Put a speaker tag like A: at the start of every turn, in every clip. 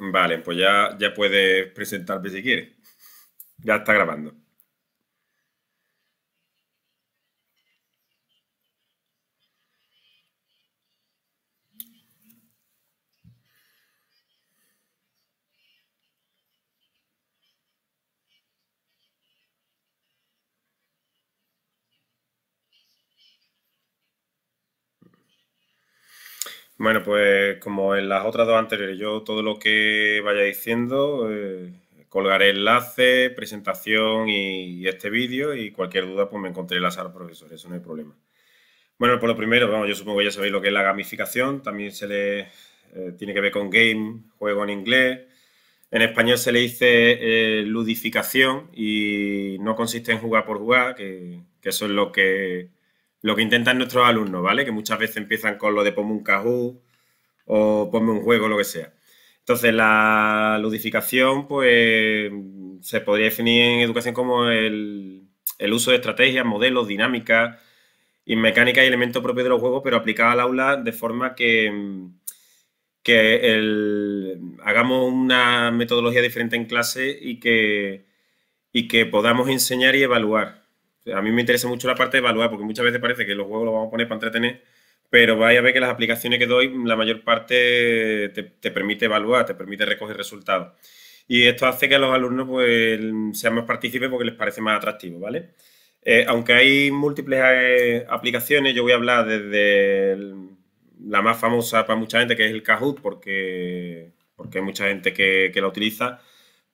A: Vale, pues ya, ya puedes presentarme si quieres. Ya está grabando. Bueno, pues como en las otras dos anteriores, yo todo lo que vaya diciendo, eh, colgaré enlace, presentación y, este vídeo y cualquier duda pues me encontré en la sala profesor, eso no hay problema. Bueno, por pues lo primero, vamos, yo supongo que ya sabéis lo que es la gamificación, también se le eh, tiene que ver con game, juego en inglés. En español se le dice eh, ludificación y no consiste en jugar por jugar, que eso es lo que lo que intentan nuestros alumnos, ¿vale? Que muchas veces empiezan con lo de ponme un cajú o ponme un juego, lo que sea. Entonces, la ludificación, pues, se podría definir en educación como el, uso de estrategias, modelos, dinámicas y mecánica y elementos propios de los juegos, pero aplicada al aula de forma que, que hagamos una metodología diferente en clase y que, y que podamos enseñar y evaluar. A mí me interesa mucho la parte de evaluar, porque muchas veces parece que los juegos los vamos a poner para entretener, pero vaya a ver que las aplicaciones que doy, la mayor parte te, permite evaluar, te permite recoger resultados. Y esto hace que a los alumnos pues, sean más partícipes porque les parece más atractivo, ¿vale? Eh, aunque hay múltiples eh, aplicaciones, yo voy a hablar desde la más famosa para mucha gente, que es el Kahoot, porque, hay mucha gente que, que la utiliza,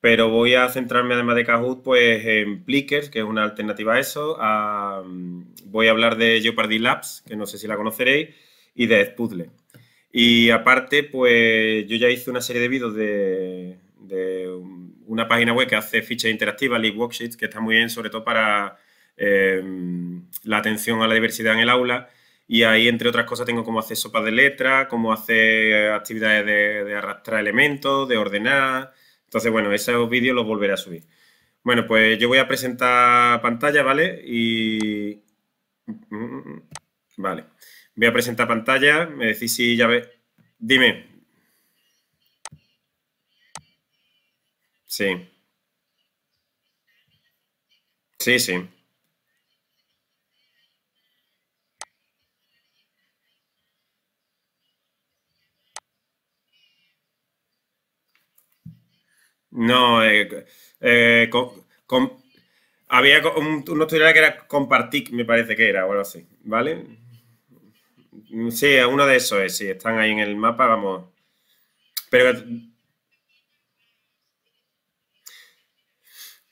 A: pero voy a centrarme además de Kahoot pues en Plickers, que es una alternativa a eso. Mm, voy a hablar de Jeopardy Labs, que no sé si la conoceréis, y de Edpuzzle. Y aparte, pues yo ya hice una serie de vídeos de, una página web que hace fichas interactivas, League Worksheets, que está muy bien, sobre todo para em, la atención a la diversidad en el aula. Y ahí, entre otras cosas, tengo cómo hacer sopas de letras, cómo hacer actividades de arrastrar elementos, de ordenar, entonces, bueno, esos vídeos los volveré a subir. Bueno, pues yo voy a presentar pantalla, ¿vale? Y... Mm, mm, mm, vale. Voy a presentar pantalla. Me decís si ya ve... Dime. Sí. Sí, sí. No, eh, eh, había un, tutorial que era compartir, me parece que era, o algo así, ¿vale? Sí, uno de esos es, sí, están ahí en el mapa, vamos. Pero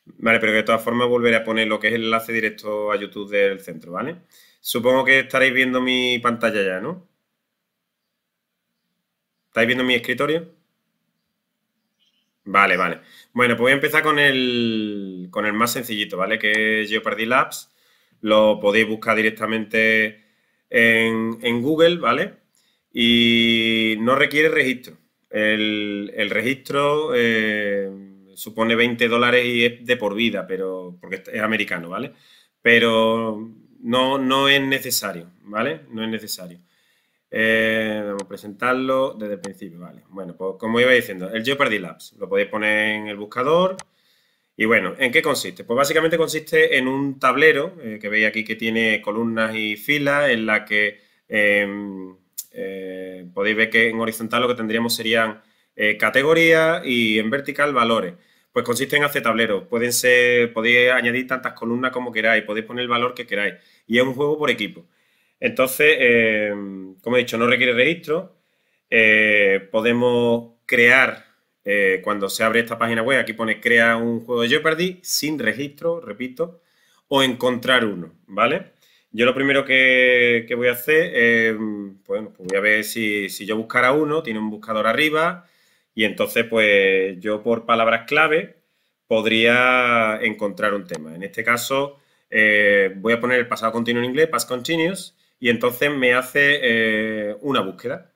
A: Vale, pero de todas formas volveré a poner lo que es el enlace directo a YouTube del centro, ¿vale? Supongo que estaréis viendo mi pantalla ya, ¿no? ¿Estáis viendo mi escritorio? Vale, vale. Bueno, pues voy a empezar con el, con el más sencillito, ¿vale? Que es Geopardy Labs. Lo podéis buscar directamente en, Google, ¿vale? Y no requiere registro. El, registro eh, supone 20 dólares y es de por vida, pero porque es americano, ¿vale? Pero no, no es necesario, ¿vale? No es necesario. Eh, vamos a presentarlo desde el principio, vale. Bueno, pues como iba diciendo, el Jeopardy Labs, lo podéis poner en el buscador. Y bueno, ¿en qué consiste? Pues básicamente consiste en un tablero eh, que veis aquí que tiene columnas y filas en la que em, eh, podéis ver que en horizontal lo que tendríamos serían categorías y en vertical valores. Pues consiste en hacer tableros. Pueden ser, podéis añadir tantas columnas como queráis, podéis poner el valor que queráis. Y es un juego por equipo. Entonces, eh, como he dicho, no requiere registro. Eh, podemos crear, eh, cuando se abre esta página web, aquí pone crea un juego de Jeopardy sin registro, repito, o encontrar uno, ¿vale? Yo lo primero que, voy a hacer, bueno, pues voy a ver si, yo buscara uno, tiene un buscador arriba, y entonces, pues yo por palabras clave podría encontrar un tema. En este caso, voy a poner el pasado continuo en inglés, past continuous, y entonces me hace eh, una búsqueda,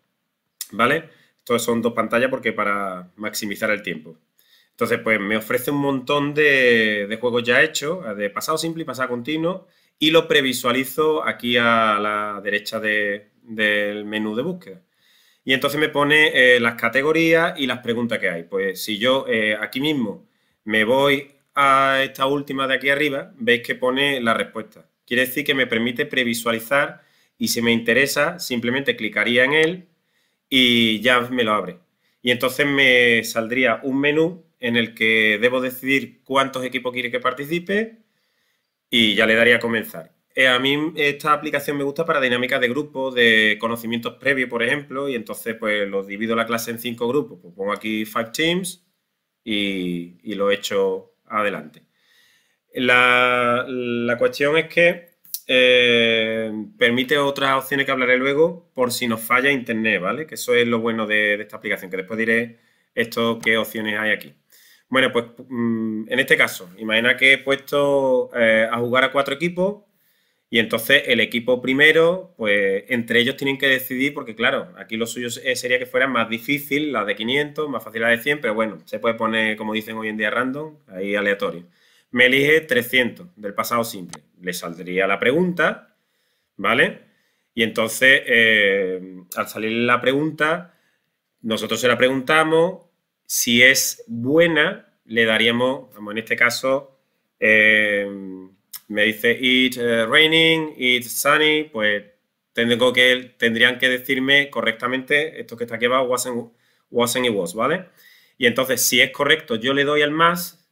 A: ¿vale? Estos son dos pantallas porque para maximizar el tiempo. Entonces, pues me ofrece un montón de, juegos ya hechos, de pasado simple y pasado continuo, y lo previsualizo aquí a la derecha del menú de búsqueda. Y entonces me pone eh, las categorías y las preguntas que hay. Pues si yo eh, aquí mismo me voy a esta última de aquí arriba, veis que pone la respuesta. Quiere decir que me permite previsualizar y si me interesa, simplemente clicaría en él y ya me lo abre. Y entonces me saldría un menú en el que debo decidir cuántos equipos quiere que participe y ya le daría a comenzar. Eh, a mí esta aplicación me gusta para dinámicas de grupo, de conocimientos previos, por ejemplo, y entonces pues los divido la clase en cinco grupos. Pues, pongo aquí Five Teams y, y lo echo adelante. La, la cuestión es que eh, permite otras opciones que hablaré luego por si nos falla internet, ¿vale? Que eso es lo bueno de, esta aplicación, que después diré esto, qué opciones hay aquí. Bueno, pues mm, en este caso, imagina que he puesto eh, a jugar a cuatro equipos y entonces el equipo primero, pues entre ellos tienen que decidir, porque claro, aquí lo suyo eh, sería que fuera más difícil la de 500, más fácil la de 100, pero bueno, se puede poner, como dicen hoy en día, random, ahí aleatorio. Me elige 300 del pasado simple le saldría la pregunta, ¿vale? Y entonces, eh, al salir la pregunta, nosotros se la preguntamos, si es buena, le daríamos, como en este caso, eh, me dice it's eh, raining, it's sunny, pues que, tendrían que decirme correctamente esto que está aquí abajo, wasn't, wasn't was, ¿vale? Y entonces, si es correcto, yo le doy al más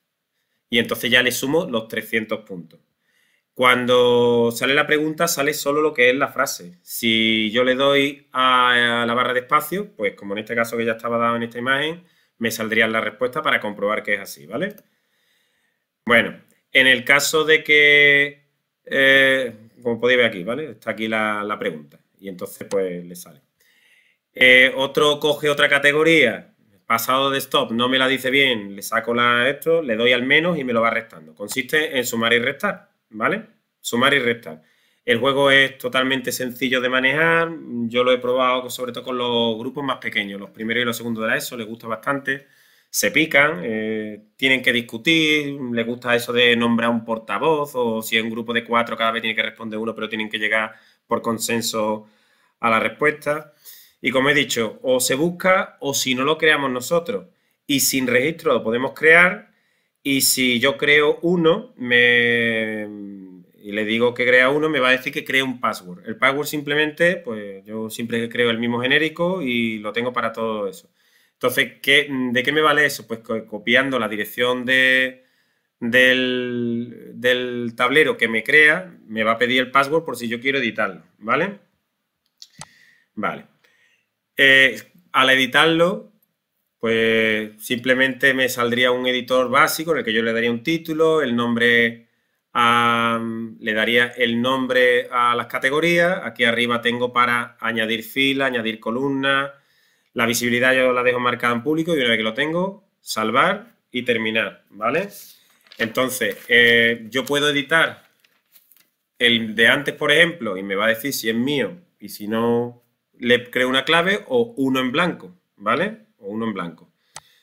A: y entonces ya le sumo los 300 puntos. Cuando sale la pregunta, sale solo lo que es la frase. Si yo le doy a la barra de espacio, pues como en este caso que ya estaba dado en esta imagen, me saldría la respuesta para comprobar que es así, ¿vale? Bueno, en el caso de que, eh, como podéis ver aquí, ¿vale? Está aquí la, pregunta y entonces pues le sale. Eh, otro coge otra categoría, pasado de stop, no me la dice bien, le saco la esto, le doy al menos y me lo va restando. Consiste en sumar y restar. ¿vale? Sumar y restar. El juego es totalmente sencillo de manejar. Yo lo he probado sobre todo con los grupos más pequeños. Los primeros y los segundos de la ESO les gusta bastante. Se pican, eh, tienen que discutir, les gusta eso de nombrar un portavoz o si es un grupo de cuatro cada vez tiene que responder uno, pero tienen que llegar por consenso a la respuesta. Y como he dicho, o se busca o si no lo creamos nosotros y sin registro lo podemos crear, y si yo creo uno, y le digo que crea uno, me va a decir que crea un password. El password simplemente, pues yo siempre creo el mismo genérico y lo tengo para todo eso. Entonces, ¿de qué me vale eso? Pues copiando la dirección de, del, tablero que me crea, me va a pedir el password por si yo quiero editarlo, ¿vale? Vale. Eh, al editarlo, pues simplemente me saldría un editor básico en el que yo le daría un título, el nombre, le daría el nombre a las categorías. Aquí arriba tengo para añadir fila, añadir columna. La visibilidad yo la dejo marcada en público y una vez que lo tengo, salvar y terminar, ¿vale? Entonces, eh, yo puedo editar el de antes, por ejemplo, y me va a decir si es mío y si no le creo una clave o uno en blanco, ¿vale? uno en blanco.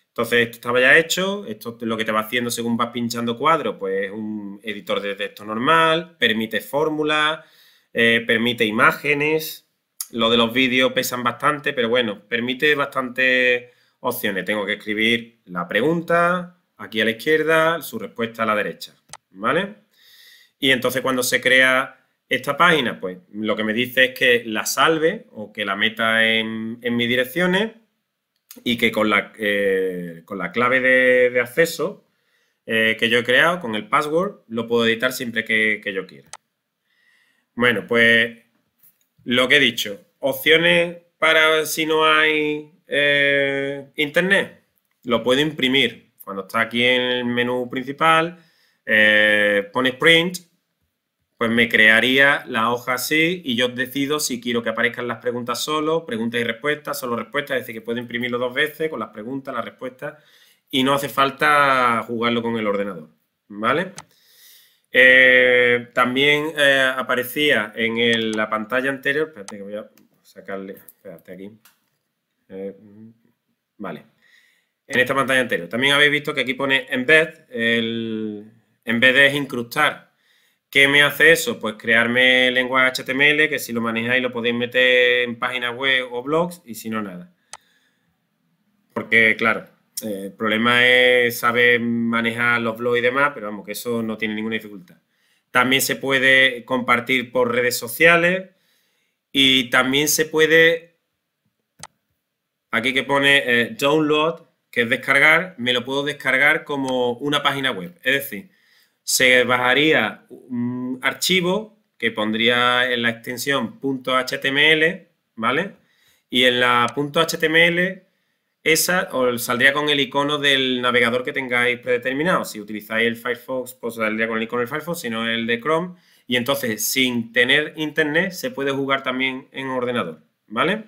A: Entonces, esto estaba ya hecho, esto es lo que te va haciendo según vas pinchando cuadro, pues es un editor de texto normal, permite fórmulas, eh, permite imágenes, lo de los vídeos pesan bastante, pero bueno, permite bastantes opciones. Tengo que escribir la pregunta aquí a la izquierda, su respuesta a la derecha, ¿vale? Y entonces cuando se crea esta página, pues lo que me dice es que la salve o que la meta en, en mis direcciones y que con la, eh, con la clave de, acceso eh, que yo he creado, con el password, lo puedo editar siempre que, yo quiera. Bueno, pues lo que he dicho, opciones para si no hay eh, internet, lo puedo imprimir. Cuando está aquí en el menú principal, pone print pues me crearía la hoja así y yo decido si quiero que aparezcan las preguntas solo, preguntas y respuestas, solo respuestas, es decir, que puedo imprimirlo dos veces con las preguntas, las respuestas y no hace falta jugarlo con el ordenador, ¿vale? Eh, también eh, aparecía en la pantalla anterior, espérate que voy a sacarle, espérate aquí, eh, vale, en esta pantalla anterior. También habéis visto que aquí pone embed, el embed de incrustar ¿Qué me hace eso? Pues crearme lenguaje HTML, que si lo manejáis lo podéis meter en páginas web o blogs, y si no, nada. Porque, claro, eh, el problema es saber manejar los blogs y demás, pero vamos, que eso no tiene ninguna dificultad. También se puede compartir por redes sociales y también se puede, aquí que pone eh, download, que es descargar, me lo puedo descargar como una página web. Es decir, se bajaría un archivo que pondría en la extensión .html, ¿vale? Y en la .html esa saldría con el icono del navegador que tengáis predeterminado. Si utilizáis el Firefox, pues saldría con el icono del Firefox, sino el de Chrome. Y entonces, sin tener internet, se puede jugar también en ordenador, ¿vale?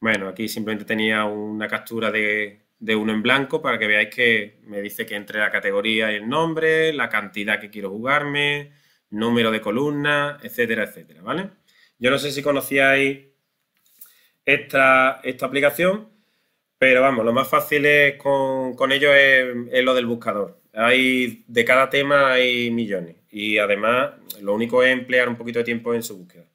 A: Bueno, aquí simplemente tenía una captura de de uno en blanco para que veáis que me dice que entre la categoría y el nombre, la cantidad que quiero jugarme, número de columna, etcétera, etcétera, ¿vale? Yo no sé si conocíais esta, esta aplicación, pero vamos, lo más fácil es con, con ello es, lo del buscador. Hay, de cada tema hay millones y además lo único es emplear un poquito de tiempo en su búsqueda.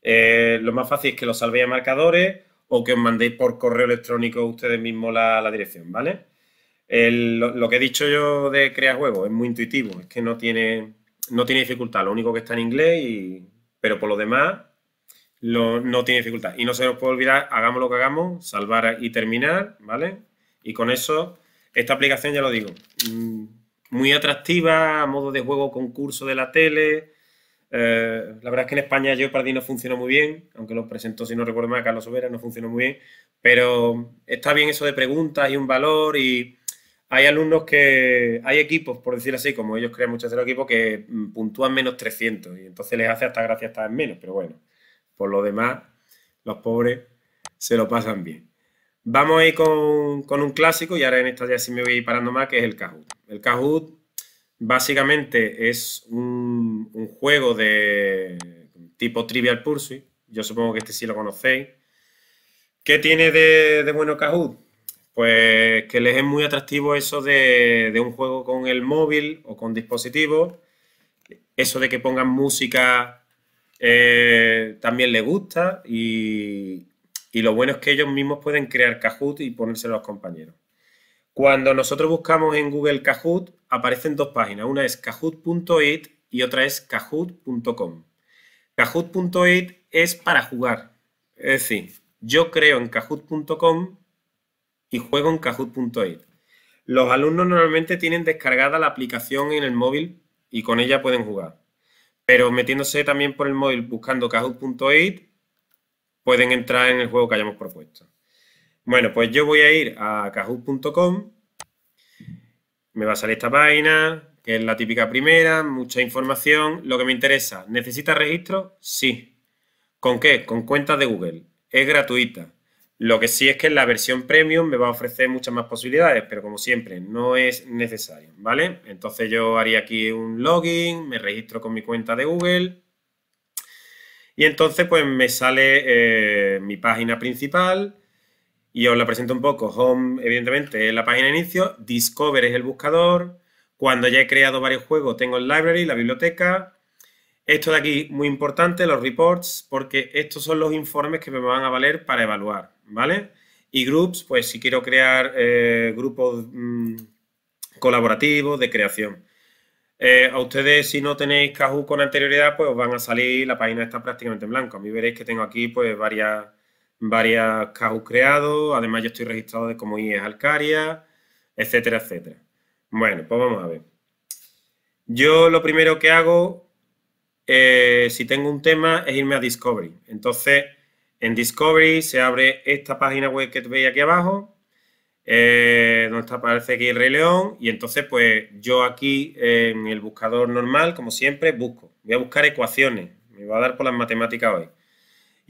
A: Eh, lo más fácil es que lo salvéis a marcadores o que os mandéis por correo electrónico ustedes mismos la, dirección, ¿vale? lo, que he dicho yo de crear juegos es muy intuitivo, es que no tiene, no tiene dificultad, lo único que está en inglés, pero por lo demás no tiene dificultad. Y no se nos puede olvidar, hagamos lo que hagamos, salvar y terminar, ¿vale? Y con eso, esta aplicación ya lo digo, mm, muy atractiva, modo de juego concurso de la tele, eh, la verdad es que en España yo ti no funcionó muy bien, aunque lo presentó, si no recuerdo mal, Carlos Sobera, no funcionó muy bien, pero está bien eso de preguntas y un valor y hay alumnos que, hay equipos, por decir así, como ellos crean muchos de los equipos, que mm, puntúan menos 300 y entonces les hace hasta gracia estar en menos, pero bueno, por lo demás, los pobres se lo pasan bien. Vamos a ir con, con un clásico y ahora en esta ya sí me voy a parando más, que es el Kahoot. El Kahoot Básicamente es un, juego de tipo Trivial Pursuit. Yo supongo que este sí lo conocéis. ¿Qué tiene de, bueno Kahoot? Pues que les es muy atractivo eso de, un juego con el móvil o con dispositivos. Eso de que pongan música eh, también les gusta. Y, y lo bueno es que ellos mismos pueden crear Kahoot y ponérselo a los compañeros. Cuando nosotros buscamos en Google Kahoot, aparecen dos páginas. Una es kahoot.it y otra es kahoot.com. Kahoot.it es para jugar. Es decir, yo creo en kahoot.com y juego en kahoot.it. Los alumnos normalmente tienen descargada la aplicación en el móvil y con ella pueden jugar. Pero metiéndose también por el móvil buscando kahoot.it, pueden entrar en el juego que hayamos propuesto. Bueno, pues yo voy a ir a kahoot.com. Me va a salir esta página, que es la típica primera, mucha información. Lo que me interesa, ¿necesita registro? Sí. ¿Con qué? Con cuenta de Google. Es gratuita. Lo que sí es que en la versión premium me va a ofrecer muchas más posibilidades, pero como siempre, no es necesario, ¿vale? Entonces yo haría aquí un login, me registro con mi cuenta de Google y entonces pues me sale eh, mi página principal y os la presento un poco. Home, evidentemente, es la página de inicio. Discover es el buscador. Cuando ya he creado varios juegos, tengo el library, la biblioteca. Esto de aquí, muy importante, los reports, porque estos son los informes que me van a valer para evaluar, ¿vale? Y groups, pues si quiero crear eh, grupos mm, colaborativos de creación. Eh, a ustedes, si no tenéis Kahoot con anterioridad, pues van a salir la página está prácticamente en blanco. A mí veréis que tengo aquí, pues, varias varias cajus creados, además yo estoy registrado de como IES Alcaria, etcétera, etcétera. Bueno, pues vamos a ver. Yo lo primero que hago, eh, si tengo un tema, es irme a Discovery. Entonces, en Discovery se abre esta página web que veis aquí abajo, eh, donde aparece aquí el Rey León, y entonces pues yo aquí en el buscador normal, como siempre, busco. Voy a buscar ecuaciones, me va a dar por las matemáticas hoy.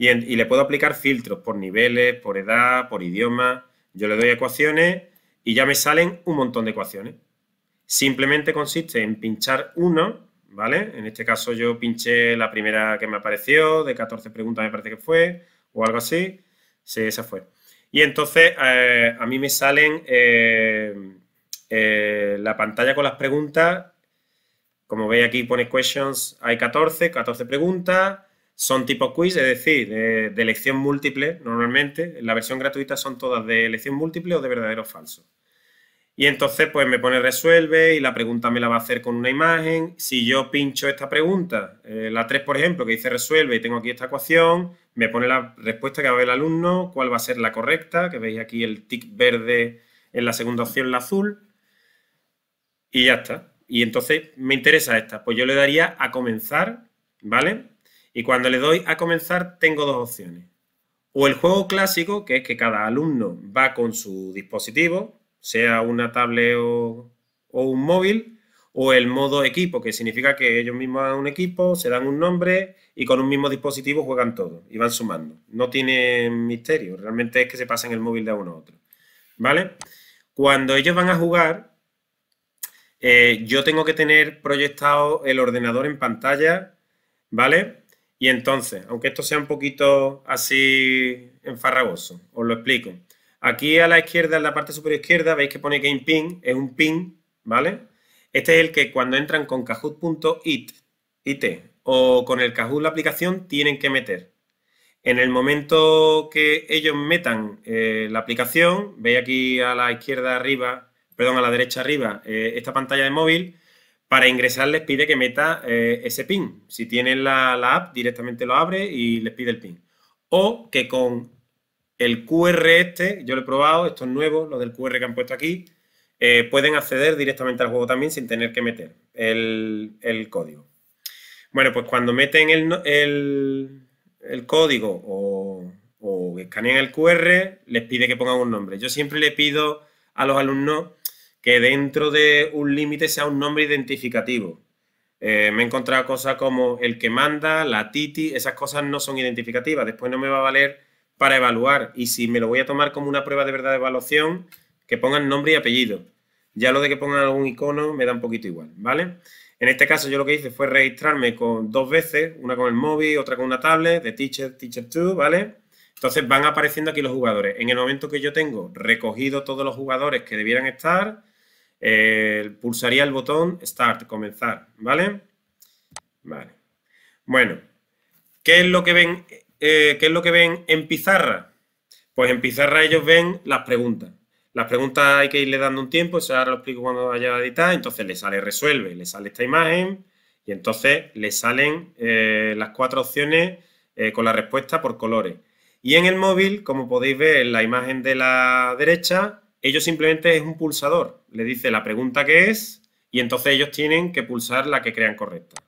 A: Y, le puedo aplicar filtros por niveles, por edad, por idioma. Yo le doy ecuaciones y ya me salen un montón de ecuaciones. Simplemente consiste en pinchar uno, ¿vale? En este caso yo pinché la primera que me apareció, de 14 preguntas me parece que fue, o algo así. Sí, esa fue. Y entonces eh, a mí me salen eh, eh, la pantalla con las preguntas. Como veis aquí pone questions, hay 14, 14 preguntas son tipo quiz, es decir, de, elección múltiple normalmente. En la versión gratuita son todas de elección múltiple o de verdadero o falso. Y entonces, pues me pone resuelve y la pregunta me la va a hacer con una imagen. Si yo pincho esta pregunta, eh, la 3, por ejemplo, que dice resuelve y tengo aquí esta ecuación, me pone la respuesta que va a ver el alumno, cuál va a ser la correcta, que veis aquí el tic verde en la segunda opción, la azul. Y ya está. Y entonces me interesa esta. Pues yo le daría a comenzar, ¿vale? Y cuando le doy a comenzar, tengo dos opciones. O el juego clásico, que es que cada alumno va con su dispositivo, sea una tablet o, un móvil, o el modo equipo, que significa que ellos mismos dan un equipo, se dan un nombre y con un mismo dispositivo juegan todos y van sumando. No tiene misterio, realmente es que se pasan el móvil de uno a otro. ¿Vale? Cuando ellos van a jugar, eh, yo tengo que tener proyectado el ordenador en pantalla, ¿vale? Y entonces, aunque esto sea un poquito así enfarragoso, os lo explico. Aquí a la izquierda, en la parte superior izquierda, veis que pone Game es un pin, ¿vale? Este es el que cuando entran con Kahoot.it, IT, o con el Kahoot la aplicación, tienen que meter. En el momento que ellos metan eh, la aplicación, veis aquí a la izquierda arriba, perdón, a la derecha arriba, eh, esta pantalla de móvil, para ingresar les pide que meta eh, ese PIN. Si tienen la, app, directamente lo abre y les pide el PIN. O que con el QR este, yo lo he probado, estos nuevos los del QR que han puesto aquí, eh, pueden acceder directamente al juego también sin tener que meter el, código. Bueno, pues cuando meten el, código o, o escanean el QR, les pide que pongan un nombre. Yo siempre le pido a los alumnos que dentro de un límite sea un nombre identificativo. Eh, me he encontrado cosas como el que manda, la Titi, esas cosas no son identificativas. Después no me va a valer para evaluar. Y si me lo voy a tomar como una prueba de verdad de evaluación, que pongan nombre y apellido. Ya lo de que pongan algún icono me da un poquito igual, ¿vale? En este caso yo lo que hice fue registrarme con dos veces, una con el móvil, otra con una tablet, de Teacher, Teacher2, ¿vale? Entonces van apareciendo aquí los jugadores. En el momento que yo tengo recogido todos los jugadores que debieran estar, eh, pulsaría el botón Start, comenzar, ¿vale? Vale. Bueno, ¿qué es lo que ven, eh, ¿qué es lo que ven en pizarra? Pues en pizarra ellos ven las preguntas. Las preguntas hay que irle dando un tiempo, eso ahora lo explico cuando vaya a editar, entonces le sale resuelve, le sale esta imagen y entonces le salen eh, las cuatro opciones con la respuesta por colores. Y en el móvil, como podéis ver en la imagen de la derecha, ellos simplemente es un pulsador, le dice la pregunta que es y entonces ellos tienen que pulsar la que crean correcta.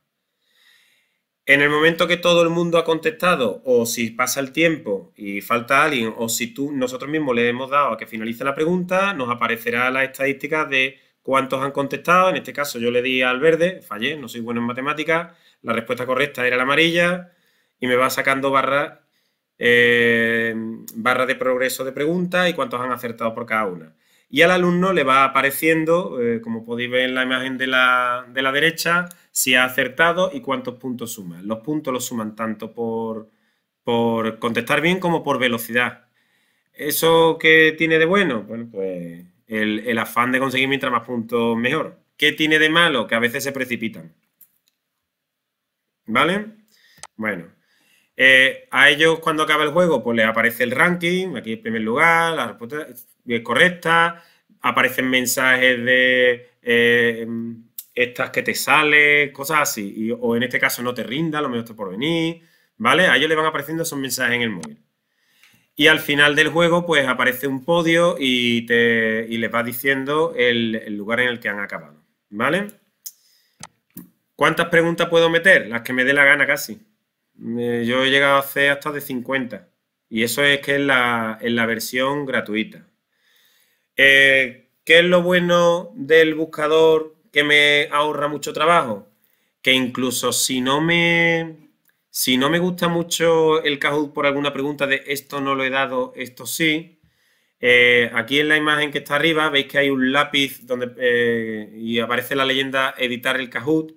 A: En el momento que todo el mundo ha contestado, o si pasa el tiempo y falta alguien, o si tú, nosotros mismos le hemos dado a que finalice la pregunta, nos aparecerá la estadística de cuántos han contestado. En este caso yo le di al verde, fallé, no soy bueno en matemáticas, la respuesta correcta era la amarilla, y me va sacando barra... Eh, barra de progreso de preguntas y cuántos han acertado por cada una. Y al alumno le va apareciendo, eh, como podéis ver en la imagen de la, de la derecha, si ha acertado y cuántos puntos suma. Los puntos los suman tanto por, por contestar bien como por velocidad. ¿Eso qué tiene de bueno? Bueno, pues el, el, afán de conseguir mientras más puntos mejor. ¿Qué tiene de malo? Que a veces se precipitan. ¿Vale? Bueno, eh, a ellos cuando acaba el juego, pues les aparece el ranking, aquí en primer lugar, la respuesta es correcta, aparecen mensajes de eh, estas que te sale, cosas así, o en este caso no te rinda, lo mejor está por venir, ¿vale? A ellos le van apareciendo esos mensajes en el móvil. Y al final del juego, pues aparece un podio y, te, les va diciendo el lugar en el que han acabado, ¿vale? ¿Cuántas preguntas puedo meter? Las que me dé la gana casi yo he llegado a hacer hasta de 50. Y eso es que es la, versión gratuita. Eh, ¿Qué es lo bueno del buscador que me ahorra mucho trabajo? Que incluso si no me, si no me gusta mucho el Kahoot por alguna pregunta de esto no lo he dado, esto sí, eh, aquí en la imagen que está arriba veis que hay un lápiz donde, eh, y aparece la leyenda editar el Kahoot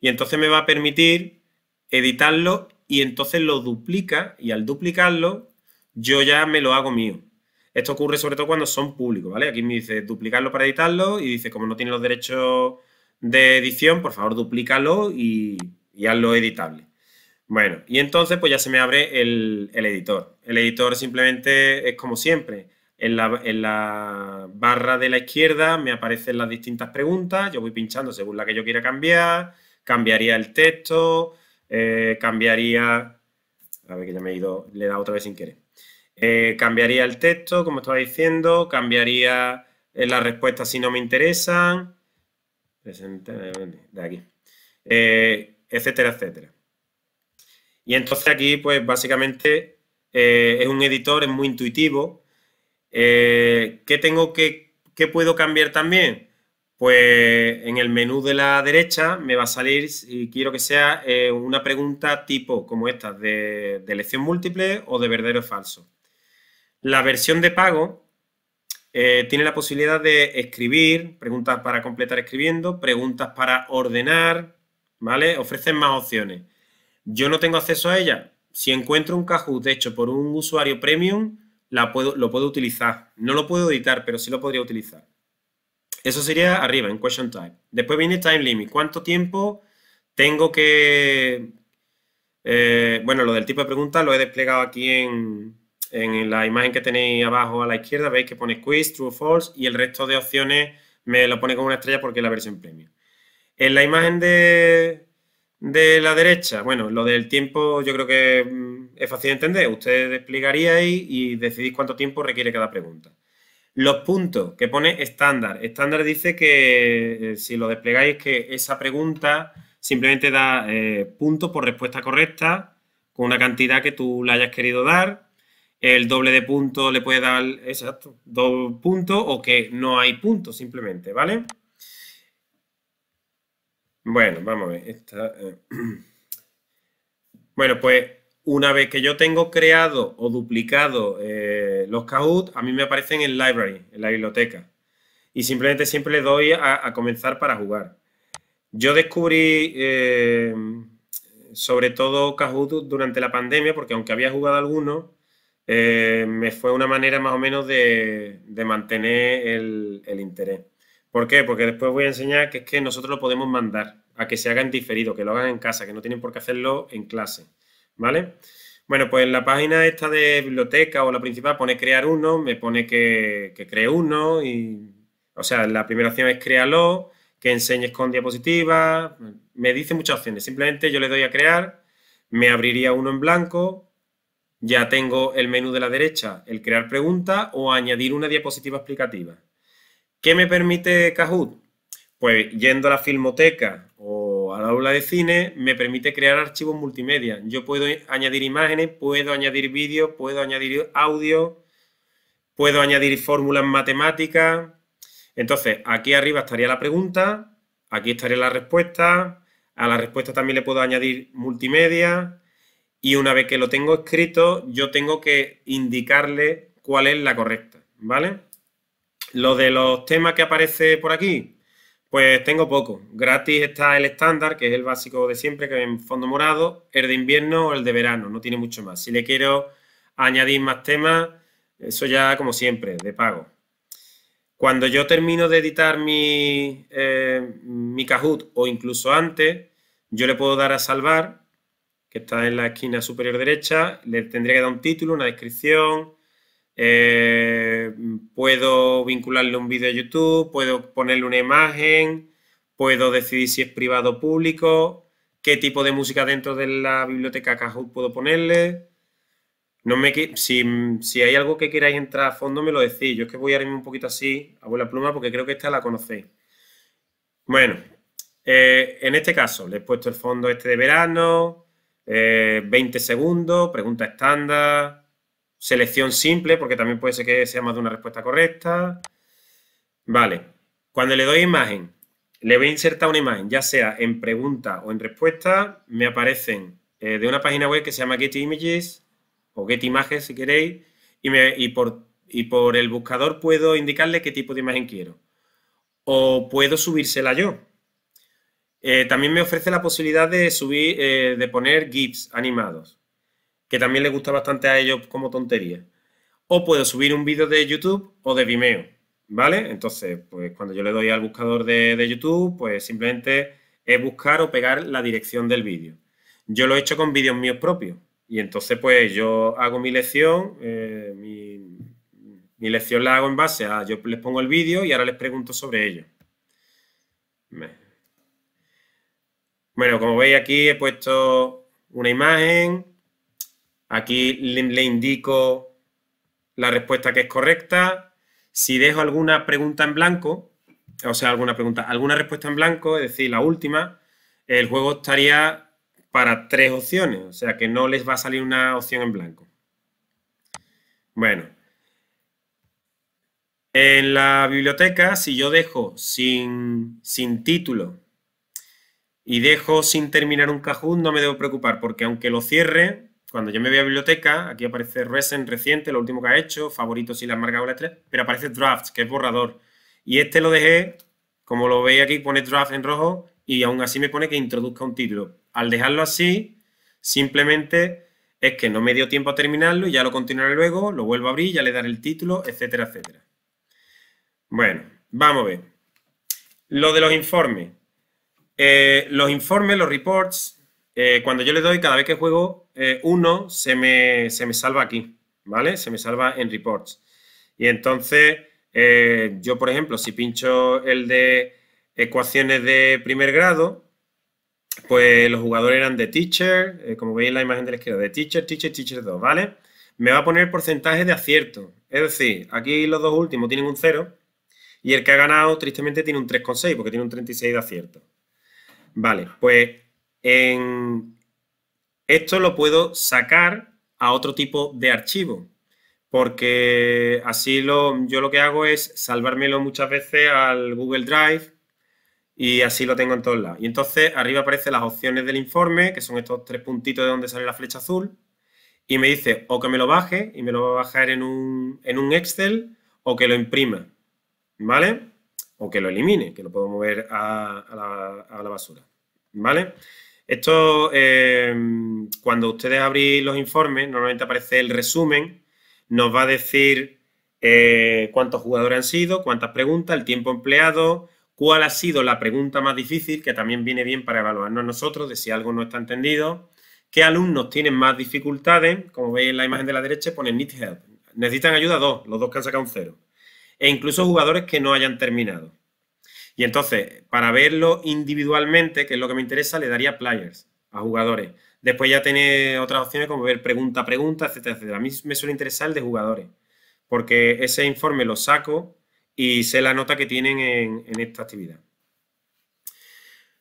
A: y entonces me va a permitir editarlo y entonces lo duplica y al duplicarlo yo ya me lo hago mío. Esto ocurre sobre todo cuando son públicos, ¿vale? Aquí me dice duplicarlo para editarlo y dice como no tiene los derechos de edición, por favor duplícalo y, hazlo editable. Bueno, y entonces pues ya se me abre el, editor. El editor simplemente es como siempre. En la, en la, barra de la izquierda me aparecen las distintas preguntas, yo voy pinchando según la que yo quiera cambiar, cambiaría el texto, eh, cambiaría, a ver que ya me he ido, le he otra vez sin querer. Eh, cambiaría el texto, como estaba diciendo, cambiaría eh, las respuestas si no me interesan, de aquí, etcétera, etcétera. Y entonces aquí, pues básicamente es un editor, es muy intuitivo. ¿Qué tengo que, qué puedo cambiar también? pues en el menú de la derecha me va a salir, y quiero que sea eh, una pregunta tipo como esta, de, elección múltiple o de verdadero o falso. La versión de pago eh, tiene la posibilidad de escribir, preguntas para completar escribiendo, preguntas para ordenar, ¿vale? Ofrecen más opciones. Yo no tengo acceso a ella. Si encuentro un Kahoot hecho por un usuario premium, la puedo, lo puedo utilizar. No lo puedo editar, pero sí lo podría utilizar. Eso sería arriba, en question Time. Después viene time limit. ¿Cuánto tiempo tengo que... Eh, bueno, lo del tipo de pregunta lo he desplegado aquí en, la imagen que tenéis abajo a la izquierda. Veis que pone quiz, true, false y el resto de opciones me lo pone como una estrella porque es la versión premium. En la imagen de, la derecha, bueno, lo del tiempo yo creo que mm, es fácil de entender. Ustedes desplegaríais y decidís cuánto tiempo requiere cada pregunta. Los puntos que pone estándar. Estándar dice que eh, si lo desplegáis que esa pregunta simplemente da eh, puntos por respuesta correcta con una cantidad que tú le hayas querido dar. El doble de puntos le puede dar, exacto, dos puntos o que no hay puntos simplemente, ¿vale? Bueno, vamos a ver. Eh, bueno, pues una vez que yo tengo creado o duplicado eh, los Kahoot, a mí me aparecen en el Library, en la biblioteca. Y simplemente siempre le doy a, comenzar para jugar. Yo descubrí eh, sobre todo Kahoot durante la pandemia, porque aunque había jugado algunos, eh, me fue una manera más o menos de, mantener el, el, interés. ¿Por qué? Porque después voy a enseñar que es que nosotros lo podemos mandar a que se hagan diferido, que lo hagan en casa, que no tienen por qué hacerlo en clase. ¿vale? Bueno, pues en la página esta de biblioteca o la principal pone crear uno, me pone que, que cree uno y, o sea, la primera opción es créalo, que enseñes con diapositivas, me dice muchas opciones. Simplemente yo le doy a crear, me abriría uno en blanco, ya tengo el menú de la derecha, el crear pregunta o añadir una diapositiva explicativa. ¿Qué me permite Kahoot? Pues yendo a la filmoteca al aula de cine, me permite crear archivos multimedia. Yo puedo añadir imágenes, puedo añadir vídeos, puedo añadir audio, puedo añadir fórmulas matemáticas. Entonces, aquí arriba estaría la pregunta, aquí estaría la respuesta, a la respuesta también le puedo añadir multimedia y una vez que lo tengo escrito, yo tengo que indicarle cuál es la correcta, ¿vale? Lo de los temas que aparece por aquí, pues tengo poco. Gratis está el estándar, que es el básico de siempre, que es en fondo morado, el de invierno o el de verano, no tiene mucho más. Si le quiero añadir más temas, eso ya como siempre, de pago. Cuando yo termino de editar mi, eh, mi Kahoot o incluso antes, yo le puedo dar a salvar, que está en la esquina superior derecha, le tendría que dar un título, una descripción, eh, puedo vincularle un vídeo a YouTube, puedo ponerle una imagen, puedo decidir si es privado o público, qué tipo de música dentro de la biblioteca Kahoot puedo ponerle. No me, si, hay algo que queráis entrar a fondo, me lo decís. Yo es que voy a irme un poquito así, a la pluma, porque creo que esta la conocéis. Bueno, eh, en este caso, le he puesto el fondo este de verano, 20 eh, segundos, pregunta estándar, Selección simple, porque también puede ser que sea más de una respuesta correcta. Vale. Cuando le doy imagen, le voy a insertar una imagen, ya sea en pregunta o en respuesta, me aparecen eh, de una página web que se llama Getty Images o Getty Images, si queréis, y, y, por, por el buscador puedo indicarle qué tipo de imagen quiero. O puedo subírsela yo. Eh, también me ofrece la posibilidad de subir, eh, de poner GIFs animados que también le gusta bastante a ellos como tontería. O puedo subir un vídeo de YouTube o de Vimeo, ¿vale? Entonces, pues cuando yo le doy al buscador de, YouTube, pues simplemente es buscar o pegar la dirección del vídeo. Yo lo he hecho con vídeos míos propios. Y entonces, pues yo hago mi lección, eh, mi, mi, lección la hago en base a, yo les pongo el vídeo y ahora les pregunto sobre ello. Bueno, como veis aquí he puesto una imagen, Aquí le, indico la respuesta que es correcta. Si dejo alguna pregunta en blanco, o sea, alguna pregunta, alguna respuesta en blanco, es decir, la última, el juego estaría para tres opciones, o sea que no les va a salir una opción en blanco. Bueno, en la biblioteca, si yo dejo sin, sin título y dejo sin terminar un cajón, no me debo preocupar, porque aunque lo cierre, cuando yo me voy a biblioteca, aquí aparece Recent, reciente, lo último que ha hecho, favoritos y las marcas, de 3, pero aparece Draft, que es borrador. Y este lo dejé, como lo veis aquí, pone Draft en rojo y aún así me pone que introduzca un título. Al dejarlo así, simplemente es que no me dio tiempo a terminarlo y ya lo continuaré luego, lo vuelvo a abrir, ya le daré el título, etcétera, etcétera. Bueno, vamos a ver. Lo de los informes. Eh, los informes, los reports, eh, cuando yo le doy, cada vez que juego eh, uno, se me, se me salva aquí, ¿vale? Se me salva en reports. Y entonces, eh, yo, por ejemplo, si pincho el de ecuaciones de primer grado, pues los jugadores eran de teacher, como veis en la imagen de la izquierda, de teacher, teacher, teacher 2, ¿vale? Me va a poner porcentaje de acierto. Es decir, aquí los dos últimos tienen un 0 y el que ha ganado, tristemente, tiene un 3,6 porque tiene un 36 de acierto. Vale, pues en esto lo puedo sacar a otro tipo de archivo, porque así lo, yo lo que hago es salvármelo muchas veces al Google Drive y así lo tengo en todos lados. Y entonces arriba aparecen las opciones del informe, que son estos tres puntitos de donde sale la flecha azul, y me dice o que me lo baje y me lo va a bajar en un, Excel o que lo imprima, ¿vale? O que lo elimine, que lo puedo mover a la basura, ¿vale? Esto, eh, cuando ustedes abrís los informes, normalmente aparece el resumen, nos va a decir eh, cuántos jugadores han sido, cuántas preguntas, el tiempo empleado, cuál ha sido la pregunta más difícil, que también viene bien para evaluarnos nosotros de si algo no está entendido, qué alumnos tienen más dificultades, como veis en la imagen de la derecha, pone need help. Necesitan ayuda dos, los dos que han sacado un cero. E incluso jugadores que no hayan terminado. Y entonces, para verlo individualmente, que es lo que me interesa, le daría players a jugadores. Después ya tiene otras opciones como ver pregunta a pregunta, etcétera, etcétera. A mí me suele interesar el de jugadores, porque ese informe lo saco y sé la nota que tienen en, esta actividad.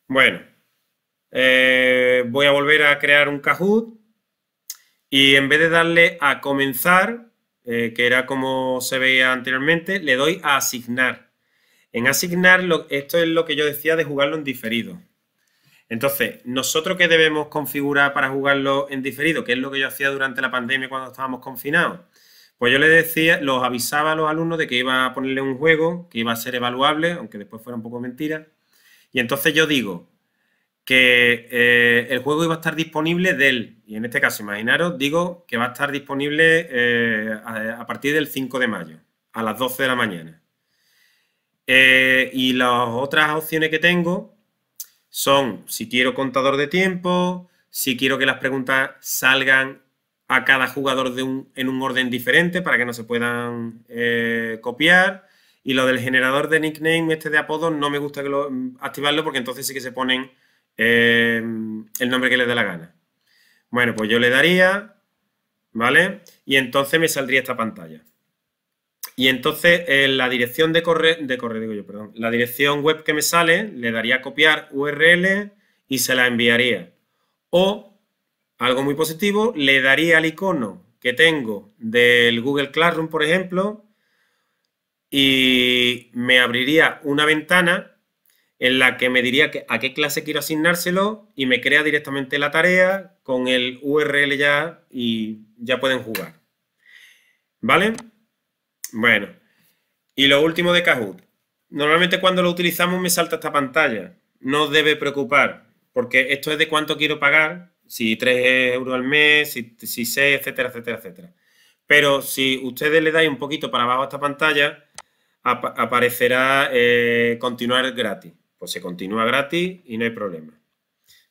A: Bueno, eh, voy a volver a crear un Kahoot y en vez de darle a comenzar, eh, que era como se veía anteriormente, le doy a asignar. En asignar, esto es lo que yo decía de jugarlo en diferido. Entonces, nosotros qué debemos configurar para jugarlo en diferido, ¿Qué es lo que yo hacía durante la pandemia cuando estábamos confinados, pues yo le decía, los avisaba a los alumnos de que iba a ponerle un juego, que iba a ser evaluable, aunque después fuera un poco mentira. Y entonces yo digo que eh, el juego iba a estar disponible del, y en este caso, imaginaros, digo que va a estar disponible eh, a, a partir del 5 de mayo, a las 12 de la mañana. Eh, y las otras opciones que tengo son si quiero contador de tiempo, si quiero que las preguntas salgan a cada jugador de un, en un orden diferente para que no se puedan eh, copiar. Y lo del generador de nickname, este de apodo, no me gusta que activarlo porque entonces sí que se ponen eh, el nombre que les dé la gana. Bueno, pues yo le daría, ¿vale? Y entonces me saldría esta pantalla. Y entonces eh, la dirección de de la dirección web que me sale, le daría a copiar URL y se la enviaría. O, algo muy positivo, le daría al icono que tengo del Google Classroom, por ejemplo, y me abriría una ventana en la que me diría que, a qué clase quiero asignárselo y me crea directamente la tarea con el URL ya y ya pueden jugar. ¿Vale? Bueno, y lo último de Kahoot. Normalmente cuando lo utilizamos me salta esta pantalla. No os debe preocupar, porque esto es de cuánto quiero pagar, si 3 euros al mes, si, 6, etcétera, etcétera, etcétera. Pero si ustedes le dais un poquito para abajo a esta pantalla, aparecerá eh, continuar gratis. Pues se continúa gratis y no hay problema.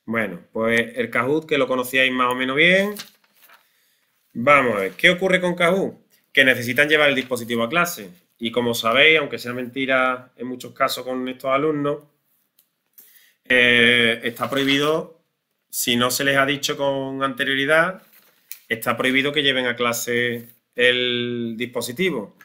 A: Bueno, pues el Kahoot, que lo conocíais más o menos bien. Vamos a ver, ¿qué ocurre con Kahoot? que necesitan llevar el dispositivo a clase. Y como sabéis, aunque sea mentira en muchos casos con estos alumnos, eh, está prohibido, si no se les ha dicho con anterioridad, está prohibido que lleven a clase el dispositivo.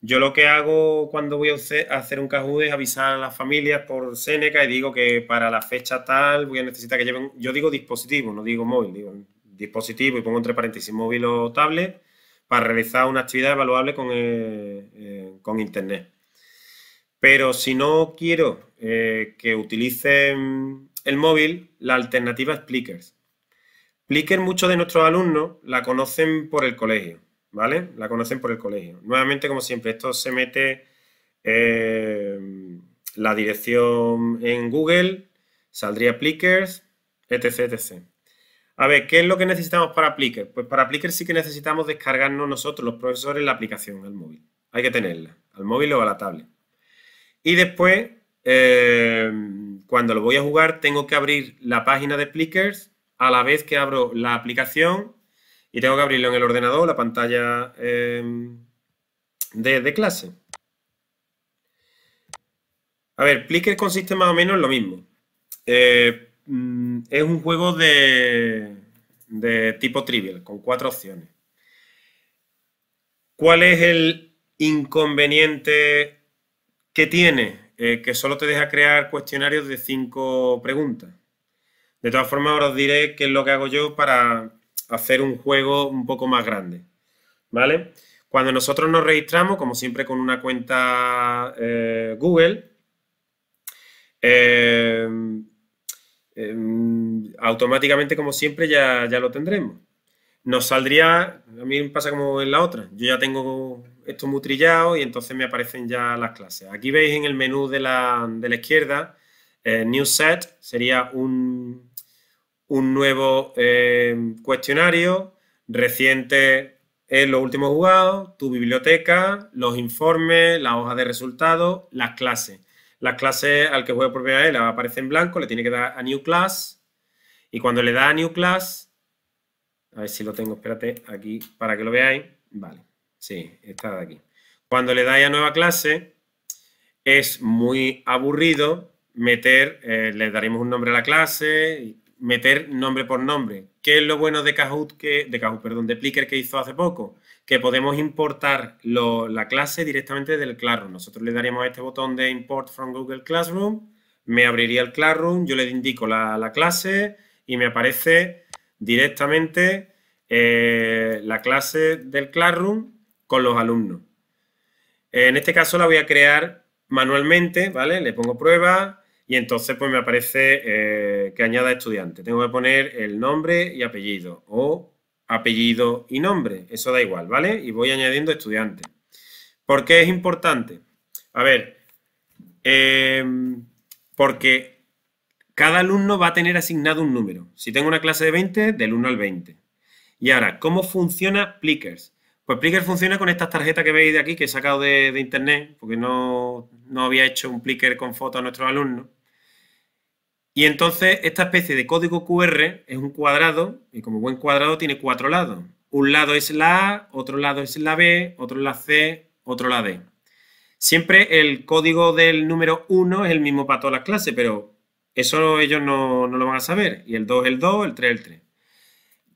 A: Yo lo que hago cuando voy a hacer un Kahoot es avisar a las familias por Seneca y digo que para la fecha tal voy a necesitar que lleven, yo digo dispositivo, no digo móvil, digo dispositivo y pongo entre paréntesis móvil o tablet, para realizar una actividad evaluable con, eh, eh, Internet. Pero si no quiero eh, que utilicen el móvil, la alternativa es Plickers. Plickers muchos de nuestros alumnos la conocen por el colegio, ¿vale? La conocen por el colegio. Nuevamente, como siempre, esto se mete la dirección en Google, saldría Plickers, etc, etc. A ver, ¿qué es lo que necesitamos para Plicker? Pues para Plickers sí que necesitamos descargarnos nosotros, los profesores, la aplicación al móvil. Hay que tenerla, al móvil o a la tablet. Y después, eh, cuando lo voy a jugar, tengo que abrir la página de Plickers a la vez que abro la aplicación y tengo que abrirlo en el ordenador, la pantalla em, de, clase. A ver, Plicker consiste más o menos en lo mismo. Eh, es un juego de, tipo trivial, con cuatro opciones. ¿Cuál es el inconveniente que tiene? Eh, que solo te deja crear cuestionarios de cinco preguntas. De todas formas, ahora os diré qué es lo que hago yo para hacer un juego un poco más grande. ¿Vale? Cuando nosotros nos registramos, como siempre con una cuenta eh, Google, eh, Em, automáticamente, como siempre, ya, ya lo tendremos. Nos saldría, a mí me pasa como en la otra, yo ya tengo esto mutrillado y entonces me aparecen ya las clases. Aquí veis en el menú de la, de la izquierda, eh, New Set sería un, un nuevo em, cuestionario, reciente en los últimos jugados, tu biblioteca, los informes, la hoja de resultados, las clases las clases al que juega por primera aparece en blanco, le tiene que dar a New Class. Y cuando le da a New Class, a ver si lo tengo, espérate, aquí para que lo veáis. Vale, sí, está de aquí. Cuando le da a nueva clase, es muy aburrido meter, eh, le daremos un nombre a la clase, meter nombre por nombre. ¿Qué es lo bueno de Kahoot, que, de perdón, de Plicker que hizo hace poco? que podemos importar la clase directamente del Classroom. Nosotros le daríamos este botón de Import from Google Classroom, me abriría el Classroom, yo le indico la, clase y me aparece directamente eh, la clase del Classroom con los alumnos. En este caso la voy a crear manualmente, ¿vale? Le pongo prueba y entonces pues me aparece eh, que añada estudiante. Tengo que poner el nombre y apellido o apellido y nombre. Eso da igual, ¿vale? Y voy añadiendo estudiante. ¿Por qué es importante? A ver, em, porque cada alumno va a tener asignado un número. Si tengo una clase de 20, del 1 al 20. Y ahora, ¿cómo funciona Plickers? Pues Plickers funciona con estas tarjetas que veis de aquí, que he sacado de, internet, porque no, no, había hecho un Plicker con fotos a nuestros alumnos. Y entonces esta especie de código QR es un cuadrado y como buen cuadrado tiene cuatro lados. Un lado es la A, otro lado es la B, otro la C, otro la D. Siempre el código del número 1 es el mismo para todas las clases, pero eso ellos no, no lo van a saber. Y el 2 es el 2, el 3 es el 3.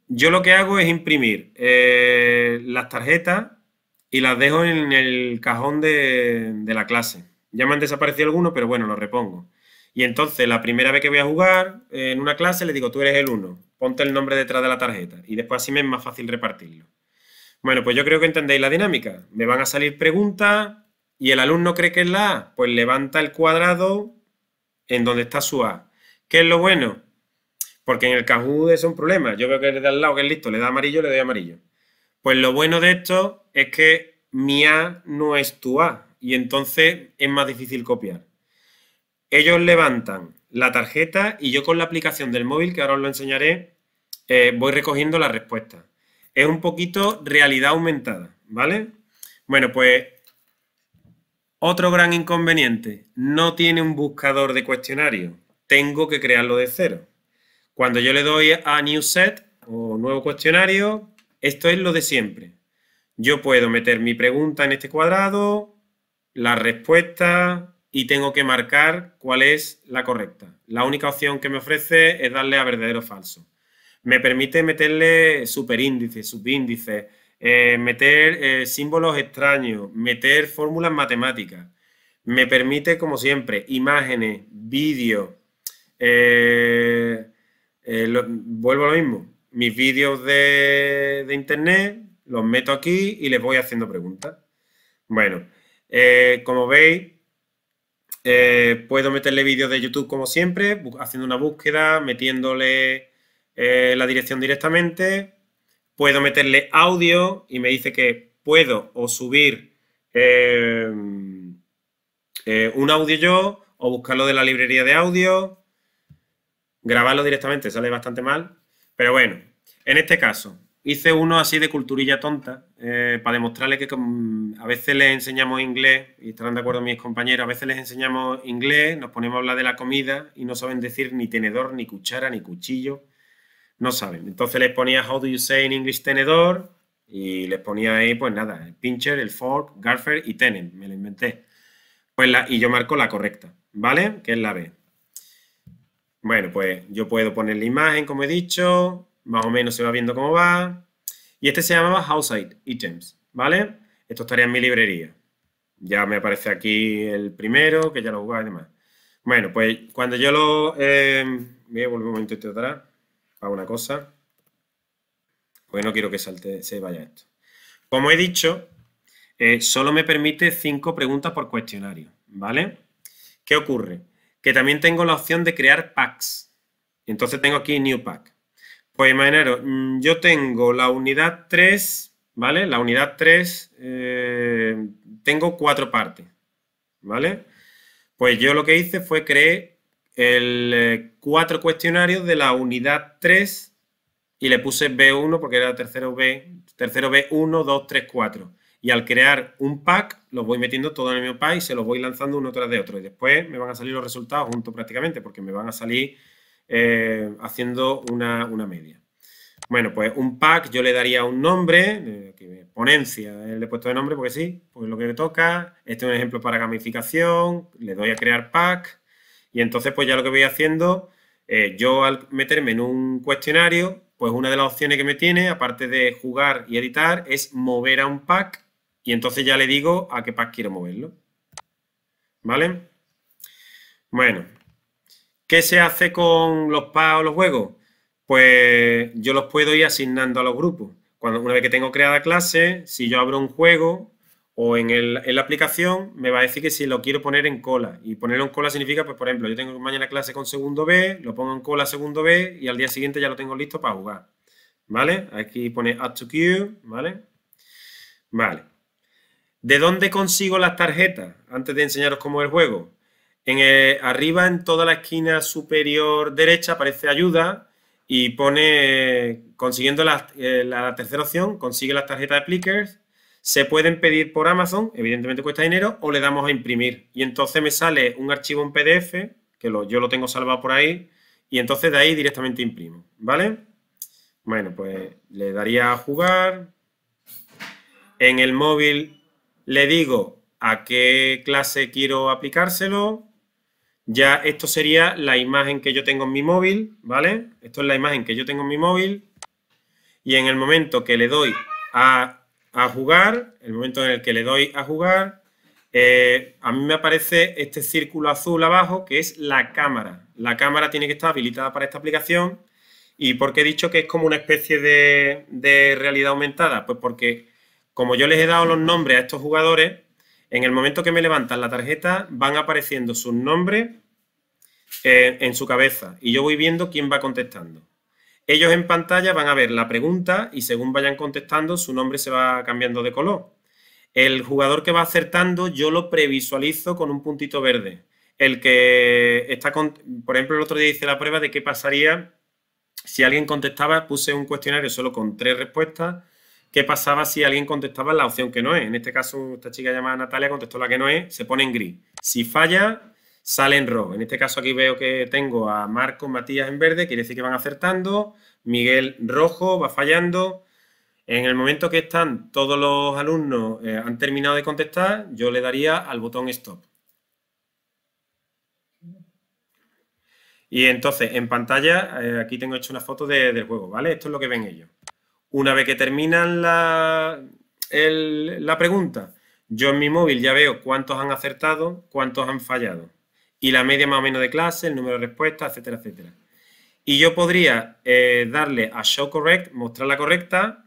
A: Yo lo que hago es imprimir eh, las tarjetas y las dejo en el cajón de, de la clase. Ya me han desaparecido algunos, pero bueno, los repongo. Y entonces, la primera vez que voy a jugar eh, en una clase, le digo, tú eres el 1, ponte el nombre detrás de la tarjeta. Y después así me es más fácil repartirlo. Bueno, pues yo creo que entendéis la dinámica. Me van a salir preguntas y el alumno cree que es la A, pues levanta el cuadrado en donde está su A. ¿Qué es lo bueno? Porque en el Kahoot es un problema. Yo veo que le da al lado, que es listo, le da amarillo, le doy amarillo. Pues lo bueno de esto es que mi A no es tu A y entonces es más difícil copiar. Ellos levantan la tarjeta y yo con la aplicación del móvil, que ahora os lo enseñaré, eh, voy recogiendo la respuesta. Es un poquito realidad aumentada, ¿vale? Bueno, pues otro gran inconveniente, no tiene un buscador de cuestionario, tengo que crearlo de cero. Cuando yo le doy a New Set o Nuevo Cuestionario, esto es lo de siempre. Yo puedo meter mi pregunta en este cuadrado, la respuesta, y tengo que marcar cuál es la correcta. La única opción que me ofrece es darle a verdadero o falso. Me permite meterle superíndices, subíndices, eh, meter eh, símbolos extraños, meter fórmulas matemáticas. Me permite, como siempre, imágenes, vídeos. Eh, vuelvo a lo mismo. Mis vídeos de internet los meto aquí y les voy haciendo preguntas. Bueno, como veis, eh, puedo meterle vídeos de YouTube como siempre, haciendo una búsqueda, metiéndole eh, la dirección directamente. Puedo meterle audio y me dice que puedo o subir em, eh, un audio yo o buscarlo de la librería de audio. Grabarlo directamente sale bastante mal, pero bueno, en este caso Hice uno así de culturilla tonta, eh, para demostrarles que a veces les enseñamos inglés, y estarán de acuerdo mis compañeros, a veces les enseñamos inglés, nos ponemos a hablar de la comida y no saben decir ni tenedor, ni cuchara, ni cuchillo, no saben. Entonces les ponía how do you say in English tenedor y les ponía ahí pues nada, el pincher, el fork, garfer y tenen, me lo inventé. Pues la, y yo marco la correcta, ¿vale? Que es la B. Bueno, pues yo puedo poner la imagen, como he dicho, más o menos se va viendo cómo va. Y este se llamaba Outside Items, ¿vale? Esto estaría en mi librería. Ya me aparece aquí el primero, que ya lo jugaba y demás. Bueno, pues cuando yo lo... Eh, voy a volver un momentito atrás. Hago una cosa. Porque no quiero que salte, se vaya esto. Como he dicho, eh, solo me permite cinco preguntas por cuestionario, ¿vale? ¿Qué ocurre? Que también tengo la opción de crear packs. Entonces tengo aquí New Pack. Pues imaginaros, mm, yo tengo la unidad 3, ¿vale? La unidad 3, eh, tengo cuatro partes, ¿vale? Pues yo lo que hice fue crear el, eh, cuatro cuestionarios de la unidad 3 y le puse B1 porque era tercero B, tercero B1, 2, 3, 4. Y al crear un pack, los voy metiendo todo en el mismo pack y se los voy lanzando uno tras de otro. Y después me van a salir los resultados juntos prácticamente porque me van a salir eh, haciendo una, media. Bueno, pues un pack yo le daría un nombre, eh, ponencia, le he puesto de nombre porque sí, pues lo que le toca. Este es un ejemplo para gamificación, le doy a crear pack y entonces pues ya lo que voy haciendo, eh, yo al meterme en un cuestionario, pues una de las opciones que me tiene, aparte de jugar y editar, es mover a un pack y entonces ya le digo a qué pack quiero moverlo. ¿Vale? Bueno, ¿Qué se hace con los pagos o los juegos? Pues yo los puedo ir asignando a los grupos. Cuando, una vez que tengo creada clase, si yo abro un juego o en, la aplicación, me va a decir que si lo quiero poner en cola. Y ponerlo en cola significa, pues por ejemplo, yo tengo mañana clase con segundo B, lo pongo en cola segundo B y al día siguiente ya lo tengo listo para jugar. ¿Vale? Aquí pone add to queue, ¿vale? Vale. ¿De dónde consigo las tarjetas? Antes de enseñaros cómo es el juego arriba, en toda la esquina superior derecha, aparece ayuda y pone, consiguiendo la, eh, tercera opción, consigue las tarjetas de Plickers. Se pueden pedir por Amazon, evidentemente cuesta dinero, o le damos a imprimir. Y entonces me sale un archivo en PDF, que yo lo tengo salvado por ahí, y entonces de ahí directamente imprimo, ¿vale? Bueno, pues le daría a jugar. En el móvil le digo a qué clase quiero aplicárselo. Ya esto sería la imagen que yo tengo en mi móvil, ¿vale? Esto es la imagen que yo tengo en mi móvil. Y en el momento que le doy a, jugar, el momento en el que le doy a jugar, eh, a mí me aparece este círculo azul abajo que es la cámara. La cámara tiene que estar habilitada para esta aplicación. ¿Y por qué he dicho que es como una especie de, de realidad aumentada? Pues porque como yo les he dado los nombres a estos jugadores, en el momento que me levantan la tarjeta, van apareciendo sus nombres eh, en su cabeza y yo voy viendo quién va contestando. Ellos en pantalla van a ver la pregunta y según vayan contestando, su nombre se va cambiando de color. El jugador que va acertando, yo lo previsualizo con un puntito verde. El que está, por ejemplo, el otro día hice la prueba de qué pasaría si alguien contestaba, puse un cuestionario solo con tres respuestas qué pasaba si alguien contestaba la opción que no es. En este caso, esta chica llamada Natalia contestó la que no es, se pone en gris. Si falla, sale en rojo. En este caso aquí veo que tengo a Marco, Matías en verde, quiere decir que van acertando. Miguel rojo, va fallando. En el momento que están todos los alumnos eh, han terminado de contestar, yo le daría al botón stop. Y entonces en pantalla eh, aquí tengo hecho una foto del juego, ¿vale? Esto es lo que ven ellos. Una vez que terminan la, la pregunta, yo en mi móvil ya veo cuántos han acertado, cuántos han fallado. Y la media más o menos de clase, el número de respuestas, etcétera, etcétera. Y yo podría eh, darle a Show Correct, mostrar la correcta,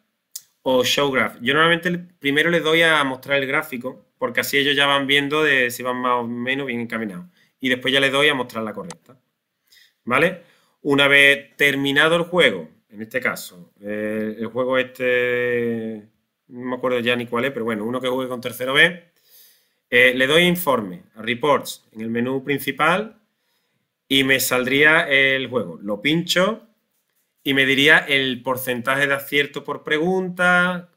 A: o Show Graph. Yo normalmente primero le doy a mostrar el gráfico, porque así ellos ya van viendo de si van más o menos bien encaminados. Y después ya le doy a mostrar la correcta. ¿Vale? Una vez terminado el juego, en este caso, eh, el juego este, no me acuerdo ya ni cuál es, pero bueno, uno que juegue con tercero B, eh, le doy informe, a reports, en el menú principal y me saldría el juego. Lo pincho y me diría el porcentaje de acierto por pregunta,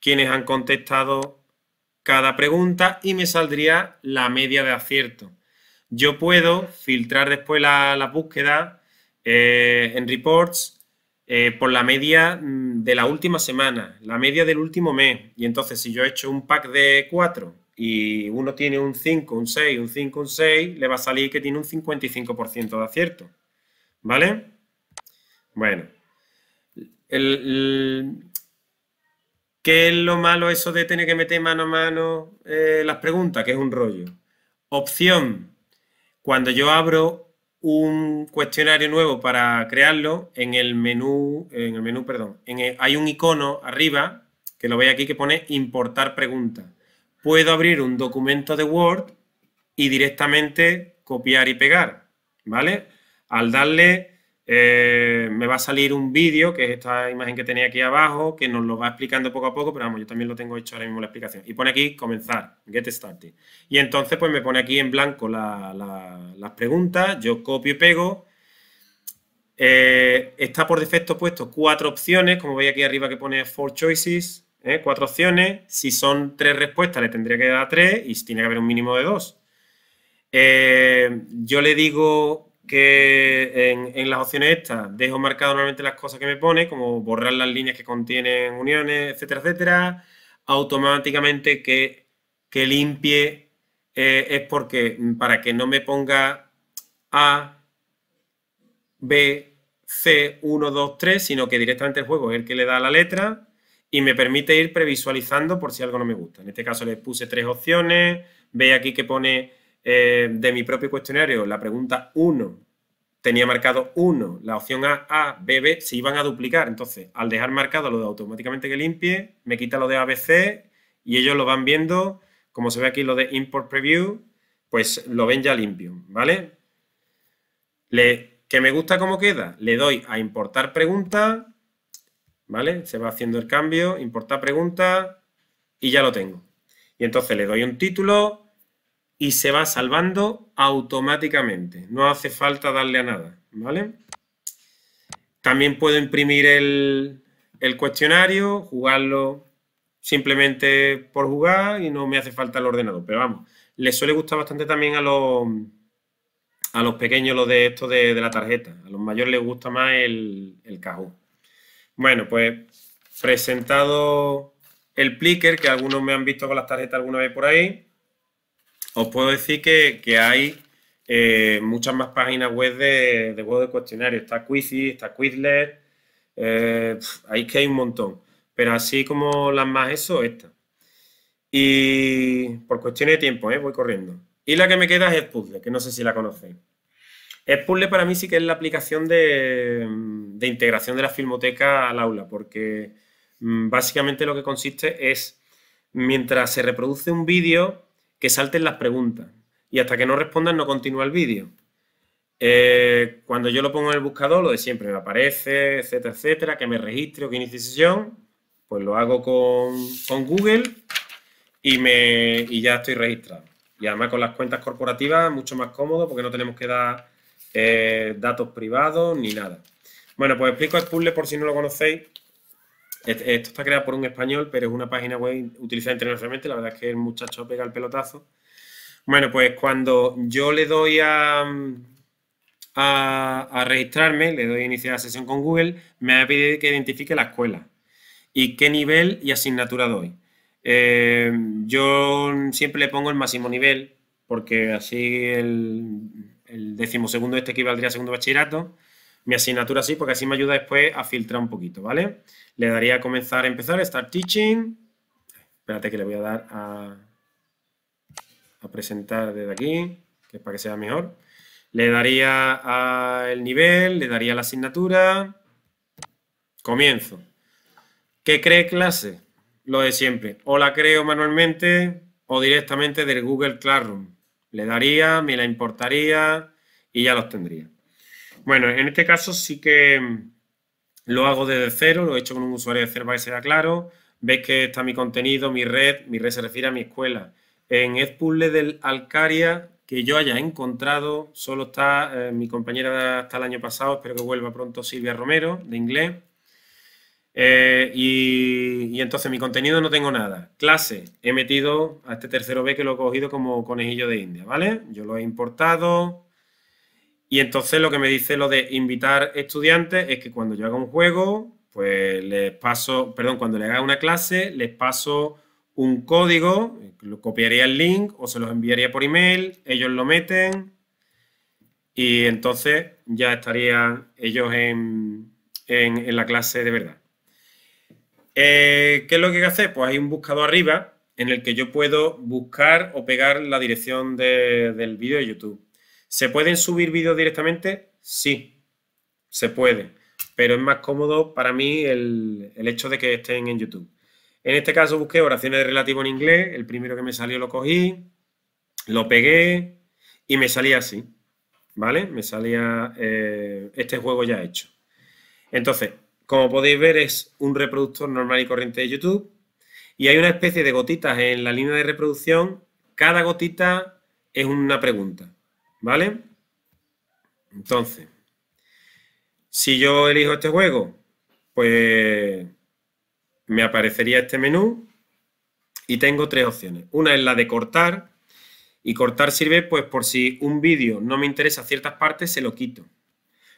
A: quienes han contestado cada pregunta y me saldría la media de acierto. Yo puedo filtrar después la, búsqueda eh, en reports eh, por la media mm, de la última semana, la media del último mes. Y entonces, si yo he hecho un pack de 4 y uno tiene un 5, un 6, un 5, un 6, le va a salir que tiene un 55% de acierto. ¿Vale? Bueno. ¿Qué es lo malo eso de tener que meter mano a mano eh, las preguntas? Que es un rollo. Opción. Cuando yo abro un cuestionario nuevo para crearlo en el menú, en el menú, perdón, hay un icono arriba que lo veis aquí que pone importar pregunta. Puedo abrir un documento de Word y directamente copiar y pegar, ¿vale? Al darle eh, me va a salir un vídeo, que es esta imagen que tenía aquí abajo, que nos lo va explicando poco a poco, pero vamos, yo también lo tengo hecho ahora mismo la explicación. Y pone aquí comenzar, get started. Y entonces pues me pone aquí en blanco las preguntas, yo copio y pego. Eh, está por defecto puesto cuatro opciones, como veis aquí arriba que pone four choices, ¿eh? cuatro opciones. Si son tres respuestas le tendría que dar tres y tiene que haber un mínimo de dos. yo le digo que en, las opciones estas dejo marcado normalmente las cosas que me pone, como borrar las líneas que contienen uniones, etcétera, etcétera. Automáticamente que, limpie eh, es porque mm, para que no me ponga A, B, C, 1, 2, 3, sino que directamente el juego es el que le da la letra y me permite ir previsualizando por si algo no me gusta. En este caso le puse tres opciones, ve aquí que pone eh, de mi propio cuestionario, la pregunta 1, tenía marcado 1, la opción A, A, B, B, se iban a duplicar. Entonces, al dejar marcado lo de automáticamente que limpie, me quita lo de ABC y ellos lo van viendo, como se ve aquí lo de Import Preview, pues lo ven ya limpio, ¿vale? Le, que me gusta cómo queda, le doy a importar pregunta, ¿vale? Se va haciendo el cambio, importar pregunta y ya lo tengo. Y entonces le doy un título, y se va salvando automáticamente. No hace falta darle a nada, ¿vale? También puedo imprimir el, cuestionario, jugarlo simplemente por jugar y no me hace falta el ordenador. Pero vamos, le suele gustar bastante también a los, a los pequeños lo de esto de, la tarjeta. A los mayores les gusta más el, el cajón. Bueno, pues presentado el plicker, que algunos me han visto con las tarjetas alguna vez por ahí os puedo decir que, hay eh, muchas más páginas web de, de juegos de cuestionarios. Está Quizy, está Quizlet, eh, ahí que hay un montón. Pero así como las más eso, esta. Y por cuestiones de tiempo, eh, voy corriendo. Y la que me queda es Puzzle, que no sé si la conocéis. Puzzle para mí sí que es la aplicación de, de integración de la filmoteca al aula, porque mm, básicamente lo que consiste es, mientras se reproduce un vídeo, que salten las preguntas. Y hasta que no respondan no continúa el vídeo. Eh, cuando yo lo pongo en el buscador, lo de siempre, me aparece, etcétera, etcétera, que me registre o que inicie sesión, pues lo hago con, Google y, me, y ya estoy registrado. Y además con las cuentas corporativas mucho más cómodo porque no tenemos que dar eh, datos privados ni nada. Bueno, pues explico el puzzle por si no lo conocéis. Esto está creado por un español, pero es una página web utilizada internacionalmente. La verdad es que el muchacho pega el pelotazo. Bueno, pues cuando yo le doy a, registrarme, le doy a iniciar la sesión con Google, me va a pedir que identifique la escuela y qué nivel y asignatura doy. Eh, yo siempre le pongo el máximo nivel, porque así el, el décimo segundo este equivaldría a segundo bachillerato mi asignatura sí, porque así me ayuda después a filtrar un poquito, ¿vale? Le daría a comenzar a empezar, Start Teaching. Espérate que le voy a dar a, a presentar desde aquí, que es para que sea mejor. Le daría el nivel, le daría la asignatura. Comienzo. ¿Qué cree clase? Lo de siempre. O la creo manualmente o directamente del Google Classroom. Le daría, me la importaría y ya los tendría. Bueno, en este caso sí que mm, lo hago desde cero, lo he hecho con un usuario de cero y que sea claro. Veis que está mi contenido, mi red, mi red se refiere a mi escuela. En Edpuzzle del Alcaria, que yo haya encontrado, solo está eh, mi compañera hasta el año pasado, espero que vuelva pronto Silvia Romero, de inglés. Eh, y, y, entonces mi contenido no tengo nada. Clase, he metido a este tercero B que lo he cogido como conejillo de India, ¿vale? Yo lo he importado, y entonces lo que me dice lo de invitar estudiantes es que cuando yo haga un juego, pues les paso, perdón, cuando le haga una clase, les paso un código, lo copiaría el link o se los enviaría por email, ellos lo meten y entonces ya estarían ellos en, la clase de verdad. Eh, ¿Qué es lo que hay que hacer? Pues hay un buscador arriba en el que yo puedo buscar o pegar la dirección del vídeo de YouTube. ¿Se pueden subir vídeos directamente? Sí, se puede, pero es más cómodo para mí el, hecho de que estén en YouTube. En este caso busqué oraciones de relativo en inglés, el primero que me salió lo cogí, lo pegué y me salía así, ¿vale? Me salía eh, este juego ya hecho. Entonces, como podéis ver, es un reproductor normal y corriente de YouTube y hay una especie de gotitas en la línea de reproducción. Cada gotita es una pregunta. ¿Vale? Entonces, si yo elijo este juego, pues me aparecería este menú y tengo tres opciones. Una es la de cortar y cortar sirve pues por si un vídeo no me interesa ciertas partes, se lo quito.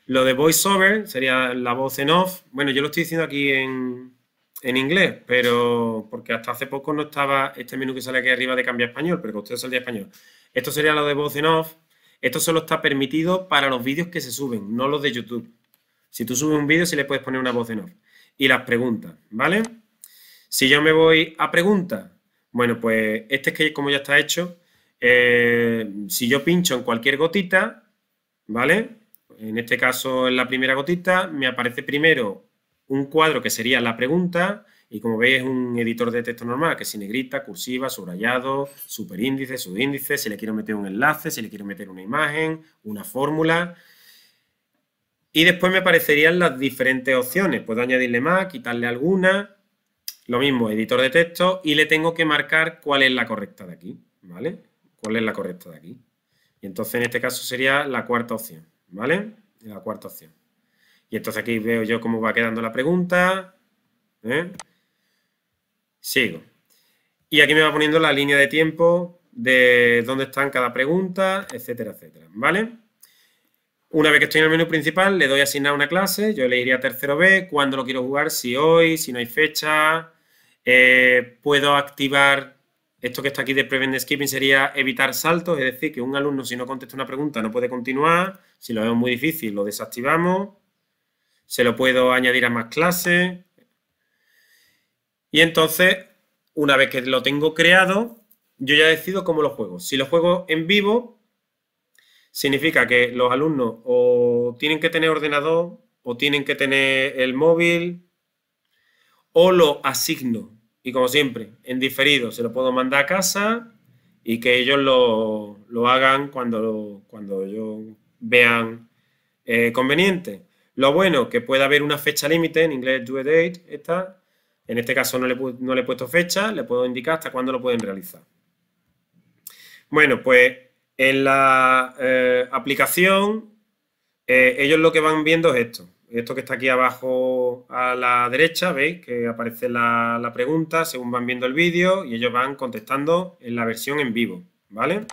A: Lo de voiceover sería la voz en off. Bueno, yo lo estoy diciendo aquí en, inglés, pero porque hasta hace poco no estaba este menú que sale aquí arriba de cambiar español, pero que usted saldría español. Esto sería lo de voz en off. Esto solo está permitido para los vídeos que se suben, no los de YouTube. Si tú subes un vídeo, sí le puedes poner una voz en off. Y las preguntas, ¿vale? Si yo me voy a preguntas, bueno, pues este es que como ya está hecho, eh, si yo pincho en cualquier gotita, ¿vale? En este caso, en la primera gotita, me aparece primero un cuadro que sería la pregunta, y como veis, es un editor de texto normal, que si negrita, cursiva, subrayado, superíndice, subíndice, si le quiero meter un enlace, si le quiero meter una imagen, una fórmula. Y después me aparecerían las diferentes opciones. Puedo añadirle más, quitarle alguna. Lo mismo, editor de texto, y le tengo que marcar cuál es la correcta de aquí, ¿vale? ¿Cuál es la correcta de aquí? Y entonces en este caso sería la cuarta opción, ¿vale? La cuarta opción. Y entonces aquí veo yo cómo va quedando la pregunta. ¿eh? Sigo. Y aquí me va poniendo la línea de tiempo de dónde están cada pregunta, etcétera, etcétera. ¿Vale? Una vez que estoy en el menú principal, le doy a asignar una clase. Yo le diría tercero B, cuándo lo quiero jugar, si hoy, si no hay fecha. Eh, puedo activar esto que está aquí de Prevent Skipping sería evitar saltos, es decir, que un alumno si no contesta una pregunta no puede continuar, si lo vemos muy difícil lo desactivamos, se lo puedo añadir a más clases, y entonces, una vez que lo tengo creado, yo ya decido cómo lo juego. Si lo juego en vivo, significa que los alumnos o tienen que tener ordenador, o tienen que tener el móvil, o lo asigno. Y como siempre, en diferido, se lo puedo mandar a casa y que ellos lo, hagan cuando, cuando yo vean eh, conveniente. Lo bueno, que pueda haber una fecha límite, en inglés due date, esta, en este caso no le, he puesto fecha, le puedo indicar hasta cuándo lo pueden realizar. Bueno, pues en la eh, aplicación eh, ellos lo que van viendo es esto. Esto que está aquí abajo a la derecha, veis que aparece la, pregunta según van viendo el vídeo y ellos van contestando en la versión en vivo, ¿vale?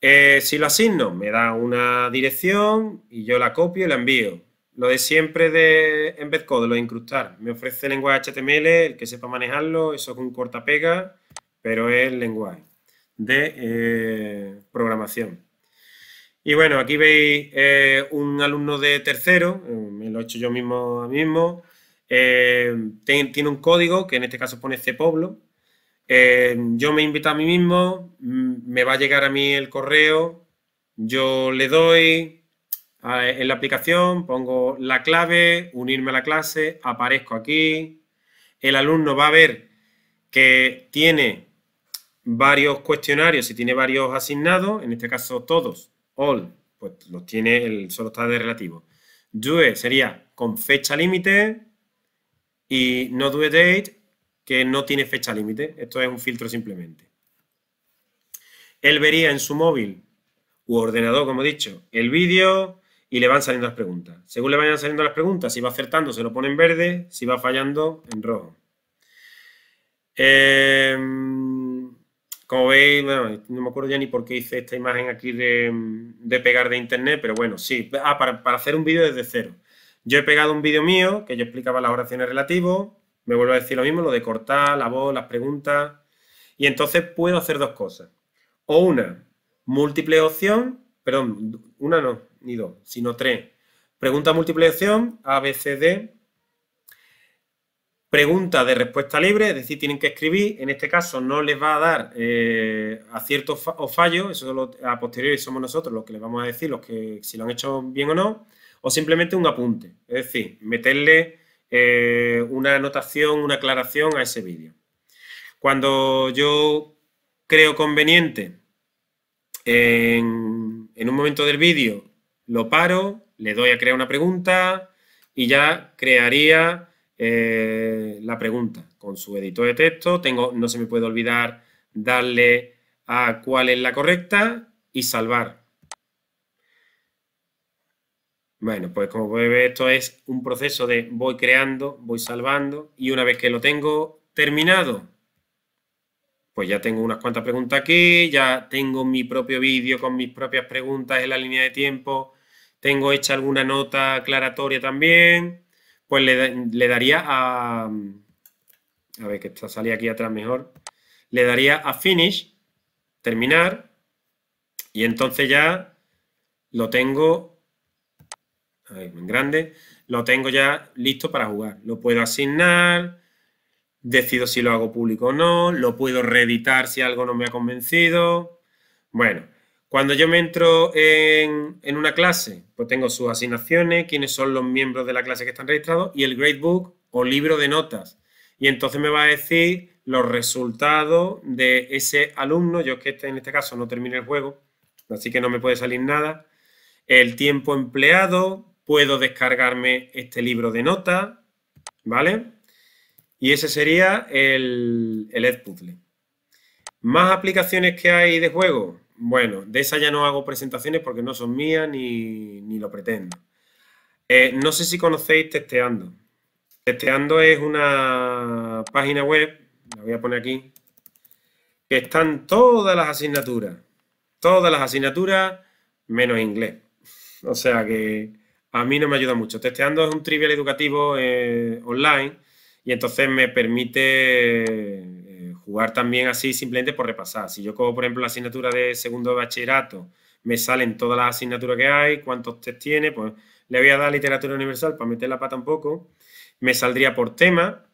A: Eh, si lo asigno, me da una dirección y yo la copio y la envío. Lo de siempre de vez Code, lo de incrustar. Me ofrece lenguaje HTML, el que sepa manejarlo, eso con un cortapega, pero es lenguaje de eh, programación. Y bueno, aquí veis eh, un alumno de tercero, me lo he hecho yo mismo a mismo, eh, tiene un código que en este caso pone cpoblo. yo me invito a mí mismo, mm, me va a llegar a mí el correo, yo le doy, Ah, eh, en la aplicación, pongo la clave, unirme a la clase, aparezco aquí. El alumno va a ver que tiene varios cuestionarios, y tiene varios asignados, en este caso todos, all, pues los tiene, el solo está de relativo. Due sería con fecha límite y no due date, que no tiene fecha límite. Esto es un filtro simplemente. Él vería en su móvil u ordenador, como he dicho, el vídeo, y le van saliendo las preguntas. Según le vayan saliendo las preguntas, si va acertando se lo pone en verde, si va fallando en rojo. Em, como veis, no me acuerdo ya ni por qué hice esta imagen aquí de, pegar de internet, pero bueno, sí, ah, para, para hacer un vídeo desde cero. Yo he pegado un vídeo mío que yo explicaba las oraciones relativas, me vuelvo a decir lo mismo, lo de cortar, la voz, las preguntas, y entonces puedo hacer dos cosas. O una, múltiple opción, perdón, una no, ni dos, sino tres. Pregunta múltiple opción, A, Pregunta de respuesta libre, es decir, tienen que escribir. En este caso no les va a dar eh, aciertos o fallos, eso lo, a posteriori somos nosotros los que les vamos a decir los que, si lo han hecho bien o no, o simplemente un apunte, es decir, meterle eh, una anotación, una aclaración a ese vídeo. Cuando yo creo conveniente en, en un momento del vídeo lo paro, le doy a crear una pregunta y ya crearía eh, la pregunta con su editor de texto. Tengo, no se me puede olvidar darle a cuál es la correcta y salvar. Bueno, pues como puede ver, esto es un proceso de voy creando, voy salvando y una vez que lo tengo terminado, pues ya tengo unas cuantas preguntas aquí, ya tengo mi propio vídeo con mis propias preguntas en la línea de tiempo, tengo hecha alguna nota aclaratoria también, pues le, daría a... A ver, que esta salía aquí atrás mejor. Le daría a Finish, terminar, y entonces ya lo tengo, ahí, en grande, lo tengo ya listo para jugar. Lo puedo asignar, decido si lo hago público o no, lo puedo reeditar si algo no me ha convencido. Bueno, cuando yo me entro en, una clase, pues tengo sus asignaciones, quiénes son los miembros de la clase que están registrados y el gradebook o libro de notas. Y entonces me va a decir los resultados de ese alumno. Yo que este, en este caso no terminé el juego, así que no me puede salir nada. El tiempo empleado, puedo descargarme este libro de notas, ¿vale? Y ese sería el, el Edpuzzle. Más aplicaciones que hay de juego bueno, de esa ya no hago presentaciones porque no son mías ni, lo pretendo. Eh, no sé si conocéis Testeando. Testeando es una página web, la voy a poner aquí, que están todas las asignaturas. Todas las asignaturas menos inglés. O sea que a mí no me ayuda mucho. Testeando es un trivial educativo eh, online y entonces me permite jugar también así simplemente por repasar. Si yo cojo, por ejemplo, la asignatura de segundo bachillerato, me salen todas las asignaturas que hay, cuántos test tiene, pues le voy a dar literatura universal para meter la pata un poco. Me saldría por tema,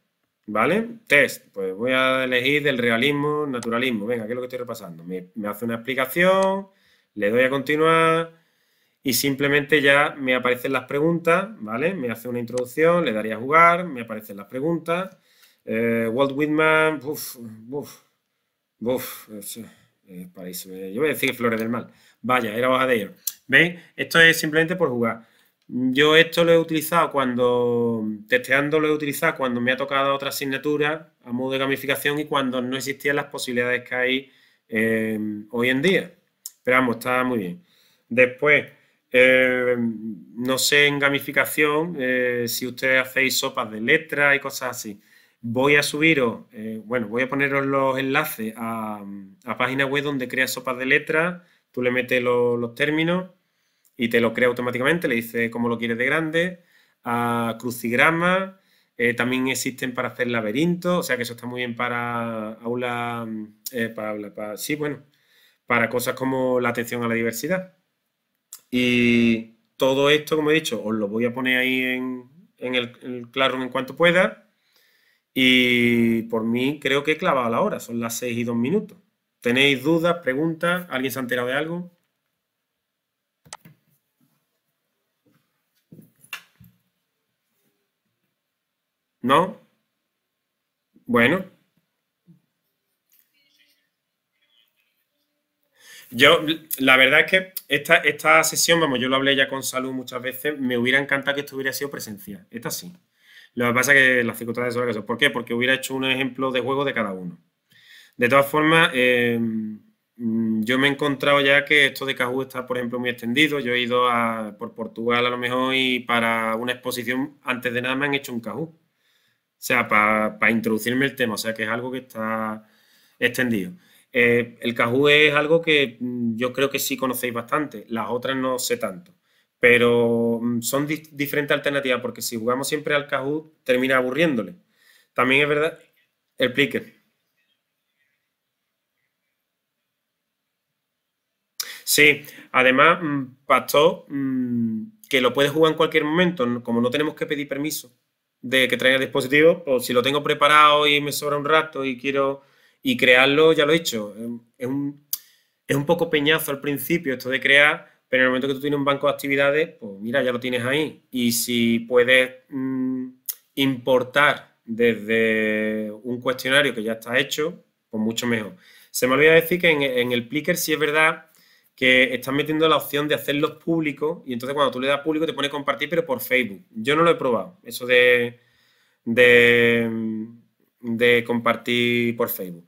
A: ¿vale? Test, pues voy a elegir del realismo, naturalismo. Venga, ¿qué es lo que estoy repasando? me hace una explicación, le doy a continuar y simplemente ya me aparecen las preguntas, ¿vale? Me hace una introducción, le daría a jugar, me aparecen las preguntas eh, Walt Whitman, uff, uff, uff, yo voy a decir Flores del Mal. Vaya, era hoja de ellos ¿Veis? Esto es simplemente por jugar. Yo esto lo he utilizado cuando, testeando lo he utilizado cuando me ha tocado otra asignatura a modo de gamificación y cuando no existían las posibilidades que hay em, hoy en día. Pero vamos, está muy bien. Después, em, no sé en gamificación eh, si ustedes hacéis sopas de letras y cosas así. Voy a subiros, eh, bueno, voy a poneros los enlaces a, a página web donde creas sopas de letras, tú le metes los términos y te lo crea automáticamente, le dices cómo lo quieres de grande, a crucigrama, eh, también existen para hacer laberinto o sea que eso está muy bien para aula, eh, para, sí, bueno, para cosas como la atención a la diversidad. Y todo esto, como he dicho, os lo voy a poner ahí en, el, el Classroom en cuanto pueda. Y por mí creo que he clavado la hora, son las 6 y 2 minutos. ¿Tenéis dudas, preguntas? ¿Alguien se ha enterado de algo? ¿No? Bueno. Yo, la verdad es que esta, esta sesión, vamos, yo lo hablé ya con Salud muchas veces, me hubiera encantado que esto hubiera sido presencial. Esta sí. Lo que pasa es que las circunstancias son las que ¿Por qué? Porque hubiera hecho un ejemplo de juego de cada uno. De todas formas, em, mm, yo me he encontrado ya que esto de Cajú está, por ejemplo, muy extendido. Yo he ido a, por Portugal a lo mejor y para una exposición, antes de nada me han hecho un Cajú. O sea, para introducirme el tema, o sea, que es algo que está extendido. Eh, el Cajú es algo que mm, yo creo que sí conocéis bastante, las otras no sé tanto. Pero mm, son diferentes alternativas, porque si jugamos siempre al Kahoot, termina aburriéndole. También es verdad, el Plicker. Sí, además, mm, Pastor, mm, que lo puedes jugar en cualquier momento, como no tenemos que pedir permiso de que traiga el dispositivo, pues si lo tengo preparado y me sobra un rato y quiero y crearlo, ya lo he hecho. Em, es un, es un poco peñazo al principio esto de crear, pero en el momento que tú tienes un banco de actividades, pues mira, ya lo tienes ahí. Y si puedes mm, importar desde un cuestionario que ya está hecho, pues mucho mejor. Se me olvida decir que en, el Plicker sí es verdad que están metiendo la opción de hacerlos públicos y entonces cuando tú le das público te pone compartir, pero por Facebook. Yo no lo he probado, eso de, de mm, compartir por Facebook.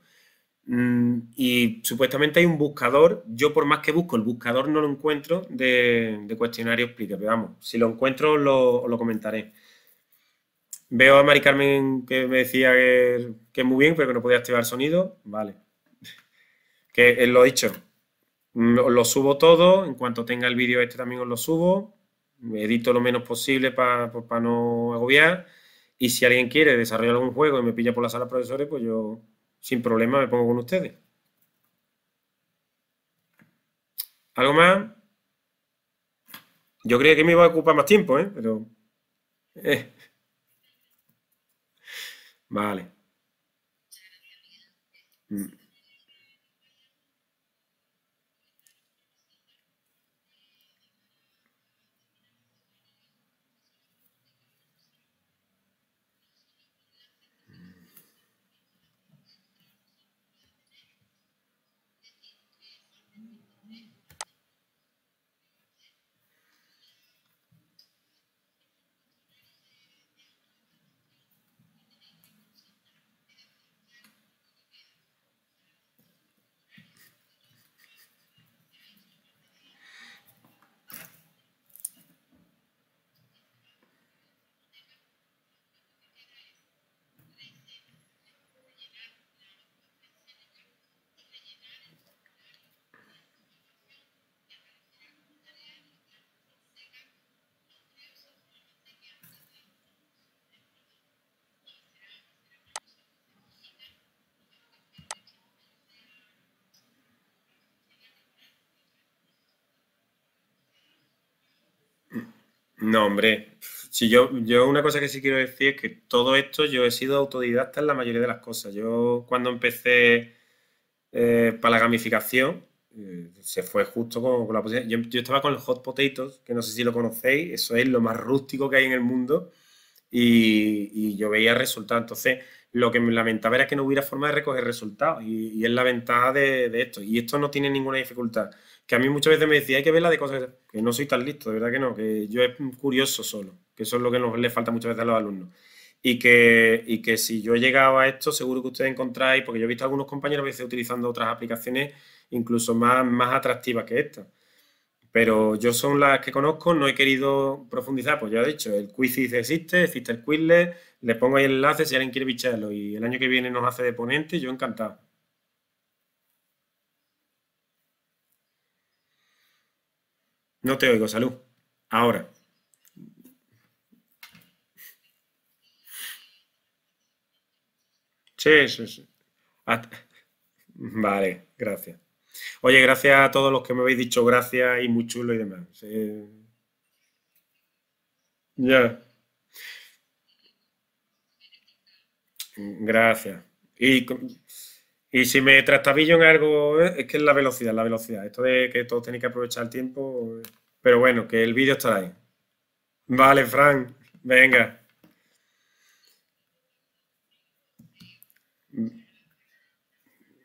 A: Mm, y supuestamente hay un buscador. Yo, por más que busco, el buscador no lo encuentro de, cuestionarios cuestionario Pero vamos, si lo encuentro, lo, lo comentaré. Veo a Mari Carmen que me decía que, es muy bien, pero que no podía activar sonido. Vale. Que lo he dicho. Mm, os lo subo todo. En cuanto tenga el vídeo este también os lo subo. edito lo menos posible para no agobiar. Y si alguien quiere desarrollar algún juego y me pilla por la sala de profesores, pues yo sin problema me pongo con ustedes. ¿Algo más? Yo creía que me iba a ocupar más tiempo, ¿eh? Pero... Eh. Vale. No, hombre. Si yo, yo una cosa que sí quiero decir es que todo esto yo he sido autodidacta en la mayoría de las cosas. Yo cuando empecé eh, para la gamificación, eh, se fue justo con, la posición. Yo, estaba con los Hot Potatoes, que no sé si lo conocéis, eso es lo más rústico que hay en el mundo, y, y yo veía resultados. Entonces, lo que me lamentaba era que no hubiera forma de recoger resultados y, es la ventaja de, esto. Y esto no tiene ninguna dificultad. Que a mí muchas veces me decía, hay que verla de cosas que no soy tan listo, de verdad que no, que yo es curioso solo, que eso es lo que nos le falta muchas veces a los alumnos. Y que, que si yo he llegado a esto, seguro que ustedes encontráis, porque yo he visto algunos compañeros a veces utilizando otras aplicaciones incluso más, más atractivas que esta pero yo son las que conozco, no he querido profundizar, pues ya he dicho, el Quizizz existe, existe el Quizlet, le pongo ahí el enlace si alguien quiere bicharlo y el año que viene nos hace de ponente, yo encantado. No te oigo, salud. Ahora. Sí, sí, sí. Vale, gracias. Oye, gracias a todos los que me habéis dicho gracias y muy chulo y demás. Ya. Gracias. Y, si me trastabillo en algo, eh, es que es la velocidad, la velocidad. Esto de que todos tenéis que aprovechar el tiempo. Eh. Pero bueno, que el vídeo está ahí. Vale, Frank, venga.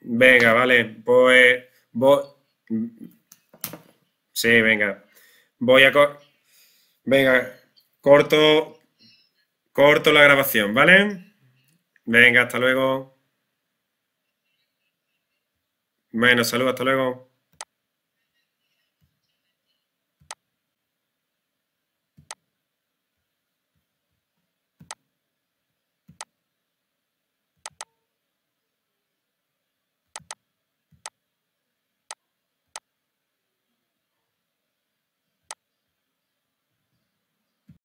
A: Venga, vale, pues voy... Sí, venga. Voy a... Venga, corto, corto la grabación, ¿vale? Venga, hasta luego. Bueno, saludos, hasta luego.